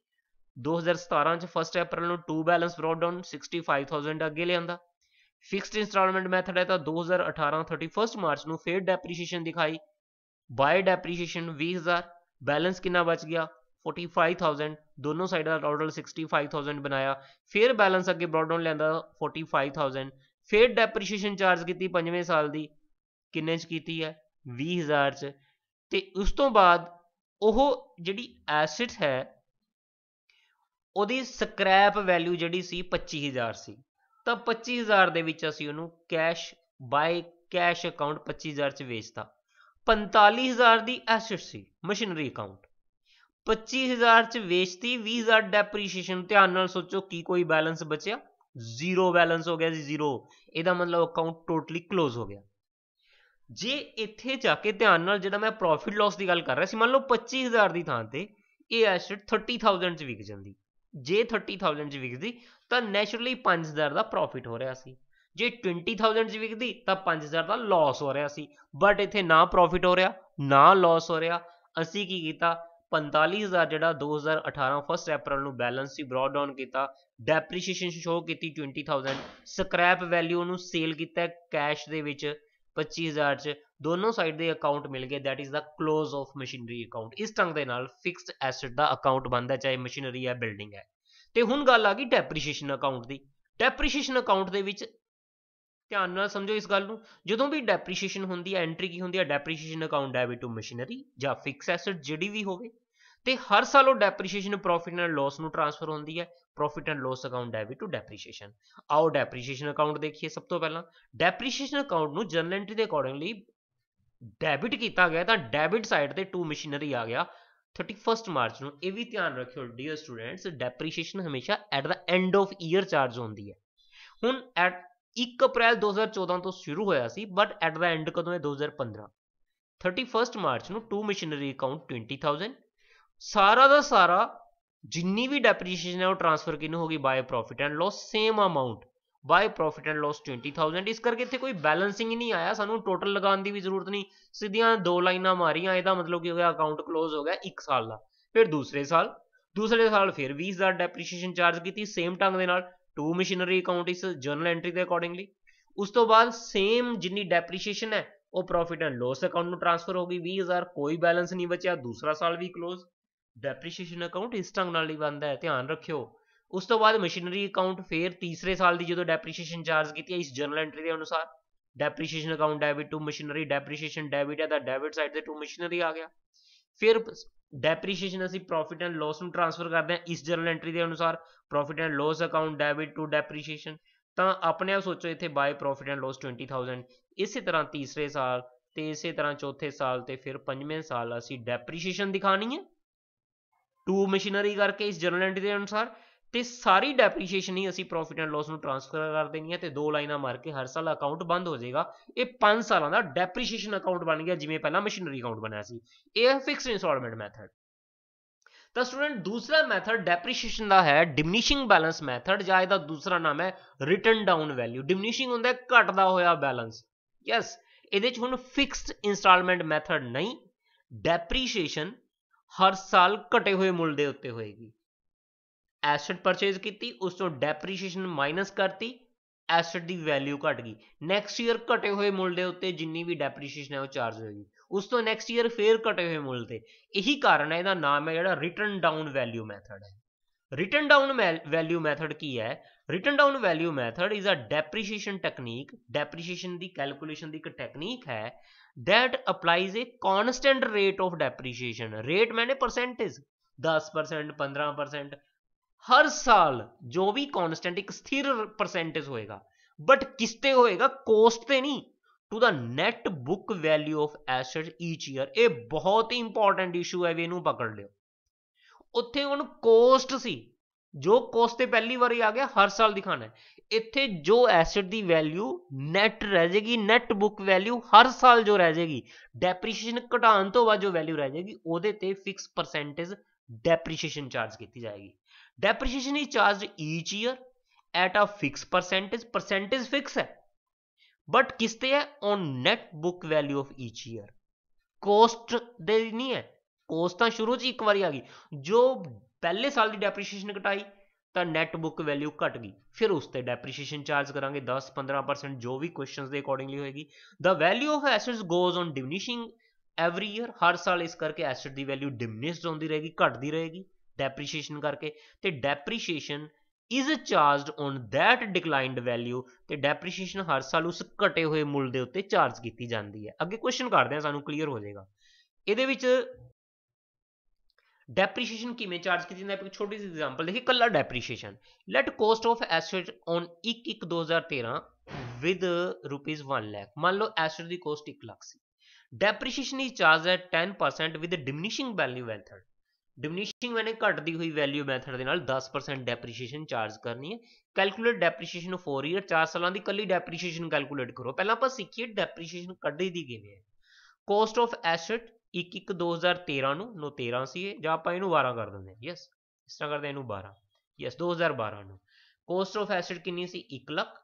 2017 ਚ 1 ਅਪ੍ਰੈਲ ਨੂੰ 2 ਬੈਲੈਂਸ ਬ੍ਰੌਟ ਡਾਊਨ 65000 ਅੱਗੇ ਲਿਆਂਦਾ ਫਿਕਸਡ ਇਨਸਟਾਲਮੈਂਟ ਮੈਥਡ ਹੈ ਤਾਂ 2018 31 ਮਾਰਚ ਨੂੰ ਫੇਰ ਡੈਪਰੀਸ਼ੀਏਸ਼ਨ ਦਿਖਾਈ ਬਾਏ ਡੈਪਰੀਸ਼ੀਏਸ਼ਨ 20000 ਬੈਲੈਂਸ ਕਿੰਨਾ ਬਚ ਗਿਆ 45000 ਦੋਨੋਂ ਸਾਈਡਾਂ ਦਾ ਟੋਟਲ 65000 ਬਣਾਇਆ ਫਿਰ ਬੈਲੈਂਸ ਅੱਗੇ ਡਾਊਨ ਲੈਂਦਾ 45000 ਫਿਰ ਡੈਪਰੀਸ਼ੀਏਸ਼ਨ ਚਾਰਜ ਕੀਤੀ 5ਵੇਂ ਸਾਲ ਦੀ ਕਿੰਨੇ ਚ ਕੀਤੀ ਹੈ 20000 ਚ ਤੇ ਉਸ ਤੋਂ ਬਾਅਦ ਉਹ ਜਿਹੜੀ ਐਸੈਟ ਹੈ ਉਹਦੀ ਸਕ੍ਰੈਪ ਵੈਲਿਊ ਜਿਹੜੀ ਸੀ 25000 ਸੀ ਤਾਂ 25000 ਦੇ ਵਿੱਚ ਅਸੀਂ ਉਹਨੂੰ ਕੈਸ਼ ਬਾਈ ਕੈਸ਼ ਅਕਾਊਂਟ 25000 ਚ ਵੇਚਤਾ 45000 ਦੀ ਐਸੈਟ ਸੀ ਮਸ਼ੀਨਰੀ ਅਕਾਊਂਟ 25000 ਚ ਵੇਚਤੀ 20000 ਡੈਪਰੀਸ਼ੀਏਸ਼ਨ ਧਿਆਨ ਨਾਲ ਸੋਚੋ ਕੀ ਕੋਈ ਬੈਲੈਂਸ ਬਚਿਆ ਜ਼ੀਰੋ ਬੈਲੈਂਸ ਹੋ ਗਿਆ ਜੀ ਜ਼ੀਰੋ ਇਹਦਾ ਮਤਲਬ ਅਕਾਊਂਟ ਟੋਟਲੀ ক্লোਜ਼ ਹੋ ਗਿਆ ਜੇ ਇੱਥੇ ਜਾ ਕੇ ਧਿਆਨ ਨਾਲ ਜਿਹੜਾ ਮੈਂ ਪ੍ਰੋਫਿਟ ਲਾਸ ਦੀ ਗੱਲ ਕਰ ਰਿਹਾ ਸੀ ਮੰਨ ਲਓ 25000 ਦੀ ਥਾਂ ਤੇ ਇਹ ਐਸੈਟ 30000 ਚ ਵਿਕ ਜਾਂਦੀ ਜੇ 30000 ਚ ਵਿਕਦੀ ਤਾਂ ਨੇਚਰਲੀ 5000 ਦਾ ਪ੍ਰੋਫਿਟ ਹੋ ਰਿਹਾ ਸੀ ਜੇ 20000 ਚ ਵਿਕਦੀ ਤਾਂ 5000 ਦਾ ਲਾਸ ਹੋ ਰਿਹਾ ਸੀ ਬਟ ਇੱਥੇ ਨਾ ਪ੍ਰੋਫਿਟ ਹੋ ਰਿਹਾ ਨਾ ਲਾਸ ਹੋ ਰਿਹਾ ਅਸੀਂ ਕੀ ਕੀਤਾ 45000 ਜਿਹੜਾ 2018 ਫਸਟ ਅਪ੍ਰੈਲ ਨੂੰ ਬੈਲੈਂਸ ਸੀ ਬ੍ਰੌਡ ਡਾਊਨ ਕੀਤਾ ਡੈਪਰੀਸ਼ੀਏਸ਼ਨ ਸ਼ੋ ਕੀਤੀ 20000 ਸਕ੍ਰੈਪ ਵੈਲਿਊ ਨੂੰ ਸੇਲ ਕੀਤਾ ਕੈਸ਼ ਦੇ ਵਿੱਚ 25000 ਚ ਦੋਨੋਂ ਸਾਈਡ ਦੇ ਅਕਾਊਂਟ ਮਿਲ ਗਏ that is the close of machinery account ਇਸ ਤੰਗ ਦੇ ਨਾਲ ਫਿਕਸਡ ਐਸੈਟ ਦਾ ਅਕਾਊਂਟ ਬਣਦਾ ਚਾਹੇ ਮਸ਼ੀਨਰੀ ਹੈ ਬਿਲਡਿੰਗ ਹੈ ਤੇ ਹੁਣ ਗੱਲ ਆ ਗਈ ਡੈਪਰੀਸ਼ੀਏਸ਼ਨ ਅਕਾਊਂਟ ਦੀ ਡੈਪਰੀਸ਼ੀਏਸ਼ਨ ਅਕਾਊਂਟ ਦੇ ਵਿੱਚ ਧਿਆਨ ਨਾਲ ਸਮਝੋ ਇਸ ਗੱਲ ਨੂੰ ਜਦੋਂ ਵੀ ਡੈਪਰੀਸ਼ੀਏਸ਼ਨ ਹੁੰਦੀ ਹੈ ਐਂਟਰੀ ਕੀ ਹੁੰਦੀ ਹੈ depreciation account debit to machinery ਜਾਂ ਫਿਕਸ ਐਸੈਟ ਜਿਹੜੀ ਵੀ ਹੋਵੇ ਤੇ ਹਰ ਸਾਲ ਉਹ ਡੈਪਰੀਸ਼ੀਏਸ਼ਨ ਪ੍ਰੋਫਿਟ ਐਂਡ ਲਾਸ ਨੂੰ ਟ੍ਰਾਂਸਫਰ ਹੁੰਦੀ ਹੈ profit and loss account debit to depreciation ਆਓ ਡੈਪਰੀਸ਼ੀਏਸ਼ਨ ਅਕਾਊਂਟ ਦੇਖੀਏ ਸਭ ਤੋਂ ਪਹਿਲਾਂ ਡੈਪਰੀਸ਼ੀਏਸ਼ਨ ਅਕਾਊਂਟ ਨੂੰ ਜਨਰਲ ਐਂਟਰੀ ਦੇ ਅਕੋਰਡਿੰਗਲੀ ਡੈਬਿਟ ਕੀਤਾ ਗਿਆ ਤਾਂ ਡੈਬਿਟ ਸਾਈਡ ਤੇ ਟੂ ਮਸ਼ੀਨਰੀ ਆ ਗਿਆ 31 ਮਾਰਚ ਨੂੰ ਇਹ ਵੀ ਧਿਆਨ ਰੱਖਿਓ ਡੀਅਰ ਸਟੂਡੈਂਟਸ ਡੈਪਰੀਸ਼ੀਏਸ਼ਨ ਹਮੇਸ਼ਾ at the end of year charge ਹੁੰਦੀ ਹੈ ਹੁਣ ਐਟ 1 ਅਪ੍ਰੈਲ 2014 ਤੋਂ ਸ਼ੁਰੂ ਹੋਇਆ ਸੀ ਬਟ ਐਟ ਦਾ ਐਂਡ ਕਦੋਂ ਹੈ 2015 31 ਮਾਰਚ ਨੂੰ ਟੂ ਮਸ਼ੀਨਰੀ ਅਕਾਊਂਟ 20000 ਸਾਰਾ ਦਾ ਸਾਰਾ ਜਿੰਨੀ ਵੀ ਡੈਪਰੀਸ਼ੀਏਸ਼ਨ ਹੈ ਉਹ ਟ੍ਰਾਂਸਫਰ ਕਿਨੂੰ ਹੋ ਗਈ by profit and loss same amount by profit and loss 20000 ਇਸ ਕਰਕੇ ਇੱਥੇ ਕੋਈ ਬੈਲੈਂਸਿੰਗ ਹੀ ਨਹੀਂ ਆਇਆ ਸਾਨੂੰ ਟੋਟਲ ਲਗਾਉਣ ਦੀ ਵੀ ਜ਼ਰੂਰਤ ਨਹੀਂ ਸਿੱਧੀਆਂ ਦੋ ਲਾਈਨਾਂ ਮਾਰੀਆਂ ਇਹਦਾ ਮਤਲਬ ਕੀ ਹੋ ਗਿਆ ਅਕਾਊਂਟ ਕਲੋਜ਼ ਹੋ ਗਿਆ 1 ਸਾਲ ਦਾ ਫਿਰ ਦੂਸਰੇ ਸਾਲ ਦੂਸਰੇ ਸਾਲ ਫਿਰ 20000 ਡੈਪਰੀਸ਼ੀਏਸ਼ਨ ਚਾਰਜ ਕੀਤੀ ਸੇਮ ਟੰਗ ਦੇ ਨਾਲ ਟੂ ਮਸ਼ੀਨਰੀ ਅਕਾਊਂਟ ਇਸ ਜਰਨਲ ਐਂਟਰੀ ਦੇ ਅਕੋਰਡਿੰਗਲੀ ਉਸ ਤੋਂ ਬਾਅਦ ਸੇਮ ਜਿੰਨੀ ਡੈਪਰੀਸ਼ੀਏਸ਼ਨ ਹੈ ਉਹ ਪ੍ਰੋਫਿਟ ਐਂਡ ਲਾਸ ਅਕਾਊਂਟ ਨੂੰ ਟ੍ਰਾਂਸਫਰ ਹੋ ਗਈ 20000 ਕੋਈ ਬੈਲੈਂਸ ਨਹੀਂ ਬਚਿਆ ਦੂਸਰਾ ਸਾਲ ਵੀ ক্লোਜ਼ ਡੈਪਰੀਸ਼ੀਏਸ਼ਨ ਅਕਾਊਂਟ ਇਸ ਢੰਗ ਨਾਲ ਹੀ ਬੰਦ ਹੈ ਧਿਆਨ ਰੱਖਿਓ ਉਸ ਤੋਂ ਬਾਅਦ ਮਸ਼ੀਨਰੀ ਅਕਾਊਂਟ ਫੇਰ ਤੀਸਰੇ ਸਾਲ ਦੀ ਜਦੋਂ ਡੈਪਰੀਸ਼ੀਏਸ਼ਨ ਚਾਰਜ ਕੀਤੀ ਹੈ ਇਸ ਜਰਨਲ ਐਂਟਰੀ ਦੇ ਅਨੁਸਾਰ depreciation account debit to machinery depreciation debit ਹੈ ਦਾ ਡੈਬਿਟ ਸਾਈਡ ਤੇ ਟੂ ਮਸ਼ੀਨਰੀ ਆ ਗਿਆ ਫਿਰ ਡੈਪਰੀਸੀਏਸ਼ਨ ਅਸੀਂ ਪ੍ਰੋਫਿਟ ਐਂਡ ਲਾਸ ਨੂੰ ਟ੍ਰਾਂਸਫਰ ਕਰਦੇ ਹਾਂ ਇਸ ਜਰਨਲ ਐਂਟਰੀ ਦੇ ਅਨੁਸਾਰ profit and loss account debit to depreciation ਤਾਂ ਆਪਣੇ ਆਪ ਸੋਚੋ ਇੱਥੇ ਬਾਏ ਪ੍ਰੋਫਿਟ ਐਂਡ ਲਾਸ 20000 ਇਸੇ ਤਰ੍ਹਾਂ ਤੀਸਰੇ ਸਾਲ ਤੇ ਇਸੇ ਤਰ੍ਹਾਂ ਚੌਥੇ ਸਾਲ ਤੇ ਫਿਰ ਪੰਜਵੇਂ ਸਾਲ ਅਸੀਂ ਡੈਪਰੀਸੀਏਸ਼ਨ ਦਿਖਾਣੀ ਹੈ ਟੂ ਮਸ਼ੀਨਰੀ ਕਰਕੇ ਇਸ ਜਰਨਲ ਐਂਟਰੀ ਦੇ ਅਨੁਸਾਰ ਤੇ ਸਾਰੀ ਡੈਪਰੀਸ਼ੀਏਸ਼ਨ ਹੀ ਅਸੀਂ ਪ੍ਰੋਫਿਟ ਐਂਡ ਲਾਸ ਨੂੰ ਟ੍ਰਾਂਸਫਰ ਕਰ ਦੇਣੀ ਹੈ ਤੇ ਦੋ ਲਾਈਨਾਂ ਮਾਰ ਕੇ ਹਰ ਸਾਲ ਅਕਾਊਂਟ ਬੰਦ ਹੋ ਜਾਏਗਾ ਇਹ 5 ਸਾਲਾਂ ਦਾ ਡੈਪਰੀਸ਼ੀਏਸ਼ਨ ਅਕਾਊਂਟ ਬਣ ਗਿਆ ਜਿਵੇਂ ਪਹਿਲਾਂ ਮਸ਼ੀਨਰੀ ਅਕਾਊਂਟ ਬਣਿਆ ਸੀ ਇਹ ਹੈ ਫਿਕਸਡ ਇਨਸਟਾਲਮੈਂਟ ਮੈਥਡ ਤਾਂ ਸਟੂਡੈਂਟ ਦੂਸਰਾ ਮੈਥਡ ਡੈਪਰੀਸ਼ੀਏਸ਼ਨ ਦਾ ਹੈ ਡਿਮਿਨਿਸ਼ਿੰਗ ਬੈਲੈਂਸ ਮੈਥਡ ਜਾਂ ਇਹਦਾ ਦੂਸਰਾ ਨਾਮ ਹੈ ਰਿਟਨ ਡਾਊਨ ਵੈਲਿਊ ਡਿਮਿਨਿਸ਼ਿੰਗ ਹੁੰਦਾ ਘਟਦਾ ਹੋਇਆ ਬੈਲੈਂਸ ਯੈਸ ਇਹਦੇ ਚ ਹੁਣ ਫਿਕਸਡ ਇਨਸਟਾਲਮੈਂਟ ਮੈਥਡ ਨਹੀਂ ਡੈਪਰੀਸ਼ੀਏਸ਼ਨ ਹਰ ਸਾਲ ਘਟੇ ਹੋਏ ਮੁੱਲ ਦੇ ਉੱਤੇ ਹੋਏਗੀ ਐਸੈਟ ਪਰਚੇਸ ਕੀਤੀ ਉਸ ਤੋਂ ਡੈਪਰੀਸੀਏਸ਼ਨ ਮਾਈਨਸ ਕਰਤੀ ਐਸੈਟ ਦੀ ਵੈਲਿਊ ਘਟ ਗਈ ਨੈਕਸਟ ਈਅਰ ਘਟੇ ਹੋਏ ਮੁੱਲ ਦੇ ਉੱਤੇ ਜਿੰਨੀ ਵੀ ਡੈਪਰੀਸੀਏਸ਼ਨ ਹੈ ਉਹ ਚਾਰਜ ਹੋਏਗੀ ਉਸ ਤੋਂ ਨੈਕਸਟ ਈਅਰ ਫੇਰ ਘਟੇ ਹੋਏ ਮੁੱਲ ਤੇ ਇਹੀ ਕਾਰਨ ਹੈ ਇਹਦਾ ਨਾਮ ਹੈ ਜਿਹੜਾ ਰਿਟਰਨ ਡਾਊਨ ਵੈਲਿਊ ਮੈਥਡ ਹੈ ਰਿਟਰਨ ਡਾਊਨ ਵੈਲਿਊ ਮੈਥਡ ਕੀ ਹੈ written down value method is a depreciation technique depreciation ਦੀ ਕੈਲਕੂਲੇਸ਼ਨ ਦੀ ਇੱਕ ਟੈਕਨੀਕ ਹੈ that applies a constant rate of depreciation rate ਮੈਨੇ ਪਰਸੈਂਟੇਜ 10% 15% ਹਰ ਸਾਲ ਜੋ ਵੀ ਕਨਸਟੈਂਟ ਇੱਕ ਸਥਿਰ ਪਰਸੈਂਟੇਜ ਹੋਏਗਾ ਬਟ ਕਿਸ ਤੇ ਹੋਏਗਾ ਕੋਸਟ ਤੇ ਨਹੀਂ to the net book value of asset each year ਇਹ ਬਹੁਤ ਹੀ ਇੰਪੋਰਟੈਂਟ ਇਸ਼ੂ ਹੈ ਵੀ ਇਹਨੂੰ ਪਕੜ ਲਿਓ ਉੱਥੇ ਹੁਣ ਕੋਸਟ ਸੀ ਜੋ ਕੋਸਟ ਤੇ ਪਹਿਲੀ ਵਾਰੀ ਆ ਗਿਆ ਹਰ ਸਾਲ ਦਿਖਾਣਾ ਹੈ ਇੱਥੇ ਜੋ ਐਸੈਟ ਦੀ ਵੈਲਿਊ ਨੈਟ ਰਹਿ ਜਾਏਗੀ ਨੈਟ ਬੁੱਕ ਵੈਲਿਊ ਹਰ ਸਾਲ ਜੋ ਰਹਿ ਜਾਏਗੀ ਡੈਪਰੀਸ਼ੀਏਸ਼ਨ ਘਟਾਉਣ ਤੋਂ ਬਾਅਦ ਜੋ ਵੈਲਿਊ ਰਹਿ ਜਾਏਗੀ ਉਹਦੇ ਤੇ ਫਿਕਸ ਪਰਸੈਂਟੇਜ ਡੈਪਰੀਸ਼ੀਏਸ਼ਨ ਚਾਰਜ ਕੀਤੀ ਜਾਏਗੀ depreciation is charged each year at a fix percentage percentage fix ਹੈ ਬਟ ਕਿਸ ਤੇ ਹੈ on net book value of each year cost ਦੇ ਨਹੀਂ ਹੈ ਕੋਸਟ ਤਾਂ ਸ਼ੁਰੂ 'ਚ ਇੱਕ ਵਾਰੀ ਆ ਗਈ ਜੋ ਪਹਿਲੇ ਸਾਲ ਦੀ ਡੈਪਰੀਸੀਏਸ਼ਨ ਘਟਾਈ ਤਾਂ ਨੈਟ ਬੁੱਕ ਵੈਲਿਊ ਘਟ ਗਈ ਫਿਰ ਉਸ ਤੇ ਡੈਪਰੀਸੀਏਸ਼ਨ ਚਾਰਜ ਕਰਾਂਗੇ 10 15% ਜੋ ਵੀ ਕੁਐਸਚਨਸ ਦੇ ਅਕੋਰਡਿੰਗਲੀ ਹੋਏਗੀ the value of assets goes on diminishing every year ਹਰ ਸਾਲ ਇਸ ਕਰਕੇ ਐਸੈਟ ਦੀ ਵੈਲਿਊ ਡਿਮਿਨਿਸ਼ਡ ਹੁੰਦੀ ਰਹੇਗੀ ਘਟਦੀ ਰਹੇਗੀ ਡੈਪਰੀਸ਼ੀਏਸ਼ਨ ਕਰਕੇ ਤੇ depreciation is charged on that declined value ਤੇ ਡੈਪਰੀਸ਼ੀਏਸ਼ਨ ਹਰ ਸਾਲ ਉਸ ਘਟੇ ਹੋਏ ਮੁੱਲ ਦੇ ਉੱਤੇ ਚਾਰਜ ਕੀਤੀ ਜਾਂਦੀ ਹੈ ਅੱਗੇ ਕੁਐਸਚਨ ਕਰਦੇ ਆ ਸਾਨੂੰ ਕਲੀਅਰ ਹੋ ਜਾਏਗਾ ਇਹਦੇ ਵਿੱਚ ਡੈਪਰੀਸ਼ੀਏਸ਼ਨ ਕਿਵੇਂ ਚਾਰਜ ਕੀਤੀ ਜਾਂਦੀ ਹੈ ਇੱਕ ਛੋਟੀ ਜਿਹੀ ਐਗਜ਼ਾਮਪਲ ਦੇਖੀ ਕੱਲਾ depreciation let cost of asset on 1 1 2013 with rupees 1 lakh ਮੰਨ ਲਓ ਐਸੈਟ ਦੀ ਕੋਸਟ 1 ਲੱਖ ਸੀ depreciation is charge at 10% with diminishing value method diminishing ਮੈਨੇ ਘਟਦੀ ਹੋਈ ਵੈਲਿਊ ਮੈਥਡ ਦੇ ਨਾਲ 10% ਡੈਪਰੀਸ਼ੀਏਸ਼ਨ ਚਾਰਜ ਕਰਨੀ ਹੈ ਕੈਲਕੂਲੇਟ ਡੈਪਰੀਸ਼ੀਏਸ਼ਨ ਆਫ 4 ਇਅਰ 4 ਸਾਲਾਂ ਦੀ ਕੱਲੀ ਡੈਪਰੀਸ਼ੀਏਸ਼ਨ ਕੈਲਕੂਲੇਟ ਕਰੋ ਪਹਿਲਾਂ ਆਪਾਂ ਸਿੱਖੀਏ ਡੈਪਰੀਸ਼ੀਏਸ਼ਨ ਦੀ ਕਿਵੇਂ ਹੈ ਕੋਸਟ ਆਫ ਐਸੈਟ 1 1 2013 ਨੂੰ 913 13 ਸੀ ਜਾਂ ਆਪਾਂ ਇਹਨੂੰ 12 ਕਰ ਦਿੰਦੇ ਹਾਂ ਯੈਸ ਇਸ ਤਰ੍ਹਾਂ ਕਰਦੇ ਇਹਨੂੰ 12 ਯੈਸ 2012 ਨੂੰ ਕੋਸਟ ਆਫ ਐਸੈਟ ਕਿੰਨੀ ਸੀ 1 ਲੱਖ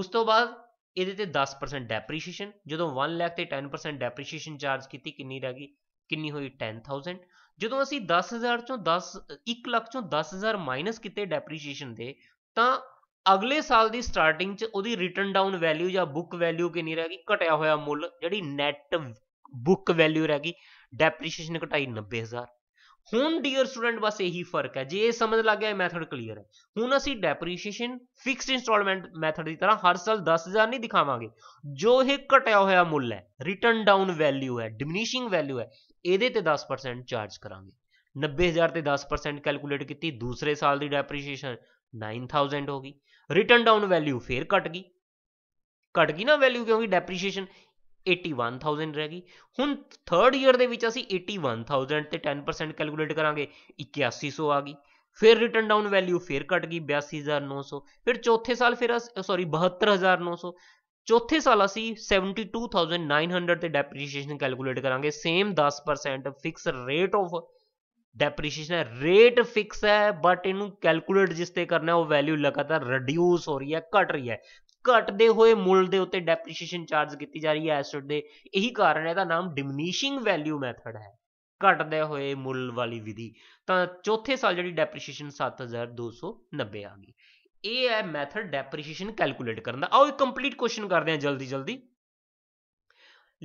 ਉਸ ਤੋਂ ਬਾਅਦ ਇਹਦੇ ਤੇ 10% ਡੈਪਰੀਸ਼ੀਏਸ਼ਨ ਜਦੋਂ 1 ਲੱਖ ਤੇ 10% ਡੈਪਰੀਸ਼ੀਏਸ਼ਨ ਚਾਰਜ ਕੀਤੀ ਕਿੰਨੀ ਰਹਿ ਗਈ ਕਿੰਨੀ ਹੋਈ 10000 ਜਦੋਂ ਅਸੀਂ 10000 ਚੋਂ 10 1 ਲੱਖ ਚੋਂ 10000 ਮਾਈਨਸ ਕੀਤੇ ਡੈਪਰੀਸੀਏਸ਼ਨ ਦੇ ਤਾਂ ਅਗਲੇ ਸਾਲ ਦੀ ਸਟਾਰਟਿੰਗ 'ਚ ਉਹਦੀ ਰਿਟਰਨ ਡਾਊਨ ਵੈਲਿਊ ਜਾਂ ਬੁੱਕ ਵੈਲਿਊ ਕਿੰਨੀ ਰਹਿ ਗਈ ਘਟਿਆ ਹੋਇਆ ਮੁੱਲ ਜਿਹੜੀ ਨੈਟ ਬੁੱਕ ਵੈਲਿਊ ਰਹਿ ਗਈ ਡੈਪਰੀਸੀਏਸ਼ਨ ਘਟਾਈ 90000 ਹੁਣ ਡੀਅਰ ਸਟੂਡੈਂਟ ਬਸ ਇਹੀ ਫਰਕ ਹੈ ਜੇ ਇਹ ਸਮਝ ਲੱਗ ਗਿਆ ਮੈਥਡ ਕਲੀਅਰ ਹੈ ਹੁਣ ਅਸੀਂ ਡੈਪਰੀਸੀਏਸ਼ਨ ਫਿਕਸਡ ਇਨਸਟਾਲਮੈਂਟ ਮੈਥਡ ਦੀ ਤਰ੍ਹਾਂ ਹਰ ਸਾਲ 10000 ਨਹੀਂ ਦਿਖਾਵਾਂਗੇ ਜੋ ਇਹ ਘਟਿਆ ਹੋਇਆ ਮੁੱਲ ਹੈ ਰਿਟਰਨ ਡਾਊਨ ਵੈਲਿਊ ਹੈ ਡਿਮਿਨਿਸ਼ਿੰਗ ਵੈਲਿਊ ਹੈ ਇਹਦੇ ਤੇ 10% ਚਾਰਜ ਕਰਾਂਗੇ 90000 ਤੇ 10% ਕੈਲਕੂਲੇਟ ਕੀਤੀ ਦੂਸਰੇ ਸਾਲ ਦੀ ਡੈਪਰੀਸੀਏਸ਼ਨ 9000 ਹੋ ਗਈ ਰਿਟਰਨ ਡਾਊਨ ਵੈਲਿਊ ਫੇਰ ਘਟ ਗਈ ਘਟ ਗਈ ਨਾ ਵੈਲਿਊ ਕਿਉਂਕਿ ਡੈਪਰੀਸੀਏਸ਼ਨ 81000 ਰਹਿ ਗਈ ਹੁਣ 3rd ਈਅਰ ਦੇ ਵਿੱਚ ਅਸੀਂ 81000 ਤੇ 10% ਕੈਲਕੂਲੇਟ ਕਰਾਂਗੇ 8100 ਆ ਗਈ ਫਿਰ ਰਿਟਰਨ ਡਾਊਨ ਵੈਲਿਊ ਫੇਰ ਘਟ ਗਈ 82900 ਫਿਰ ਚੌਥੇ ਸਾਲ ਫਿਰ ਸੌਰੀ 72900 ਚੌਥੇ ਸਾਲ ਅਸੀਂ 72900 ਤੇ ਡੈਪਰੀਸ਼ੀਏਸ਼ਨ ਕੈਲਕੂਲੇਟ ਕਰਾਂਗੇ same 10% fix rate of depreciation ਹੈ ਰੇਟ ਫਿਕਸ ਹੈ ਬਟ ਇਹਨੂੰ ਕੈਲਕੂਲੇਟ ਜਿਸ ਤੇ ਕਰਨਾ ਹੈ ਉਹ ਵੈਲਿਊ ਲਗਾਤਾਰ ਰਿਡਿਊਸ ਹੋ ਰਹੀ ਹੈ ਘਟ ਰਹੀ ਹੈ ਘਟਦੇ ਹੋਏ ਮੁੱਲ ਦੇ ਉੱਤੇ ਡੈਪਰੀਸ਼ੀਏਸ਼ਨ ਚਾਰਜ ਕੀਤੀ ਜਾ ਰਹੀ ਹੈ ਐਸਟ ਦੇ ਇਹੀ ਕਾਰਨ ਹੈ ਇਹਦਾ ਨਾਮ ਡਿਮਿਨਿਸ਼ਿੰਗ ਵੈਲਿਊ ਮੈਥਡ ਹੈ ਘਟਦੇ ਹੋਏ ਮੁੱਲ ਵਾਲੀ ਵਿਧੀ ਤਾਂ ਚੌਥੇ ਸਾਲ ਜਿਹੜੀ ਡੈਪਰੀਸ਼ੀਏਸ਼ਨ 7290 ਆ ਗਈ ਇਹ ਹੈ ਮੈਥਡ ਡੈਪਰੀਸੀਏਸ਼ਨ ਕੈਲਕੂਲੇਟ ਕਰਨ ਦਾ ਆਓ ਇਹ ਕੰਪਲੀਟ ਕੁਐਸਚਨ ਕਰਦੇ ਹਾਂ ਜਲਦੀ ਜਲਦੀ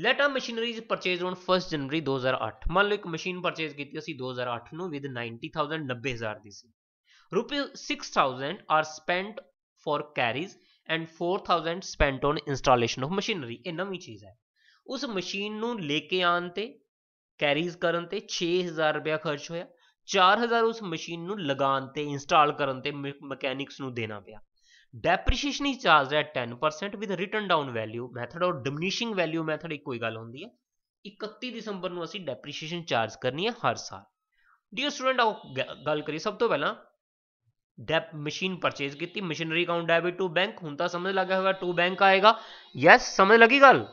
ਲੈਟ ਆ ਮਸ਼ੀਨਰੀਜ਼ ਪਰਚੇਜ਼ ਔਨ 1 ਜਨਵਰੀ 2008 ਮੰਨ ਲਓ ਇੱਕ ਮਸ਼ੀਨ ਪਰਚੇਜ਼ ਕੀਤੀ ਅਸੀਂ 2008 ਨੂੰ ਵਿਦ 90000 90000 ਦੀ ਸੀ ਰੁਪਏ 6000 are spent for carriage and 4000 spent on installation of machinery ਇਹ ਨਵੀਂ ਚੀਜ਼ ਹੈ ਉਸ ਮਸ਼ੀਨ ਨੂੰ ਲੈ ਕੇ ਆਉਣ ਤੇ ਕੈਰੀਜ਼ ਕਰਨ ਤੇ 6000 ਰੁਪਏ ਖਰਚ ਹੋਇਆ 4000 ਉਸ ਮਸ਼ੀਨ ਨੂੰ ਲਗਾਉਣ ਤੇ ਇੰਸਟਾਲ ਕਰਨ ਤੇ ਮਕੈਨਿਕਸ ਨੂੰ ਦੇਣਾ ਪਿਆ ਡੈਪਰੀਸ਼ੀਏਸ਼ਨ ਹੀ ਚਾਰਜ ਹੈ 10% with written down value method or diminishing value method ਇੱਕੋ ਹੀ ਗੱਲ ਹੁੰਦੀ ਹੈ 31 ਦਸੰਬਰ ਨੂੰ ਅਸੀਂ ਡੈਪਰੀਸ਼ੀਏਸ਼ਨ ਚਾਰਜ ਕਰਨੀ ਹੈ ਹਰ ਸਾਲ ਡੀਅਰ ਸਟੂਡੈਂਟ ਆ ਗੱਲ ਕਰੀ ਸਭ ਤੋਂ ਪਹਿਲਾਂ ਡੈਪ ਮਸ਼ੀਨ ਪਰਚੇਸ ਕੀਤੀ machinery account debit to bank ਹੁਣ ਤਾਂ ਸਮਝ ਲੱਗਾ ਹੋਗਾ ਟੂ ਬੈਂਕ ਆਏਗਾ ਯੈਸ ਸਮਝ ਲੱਗੀ ਗੱਲ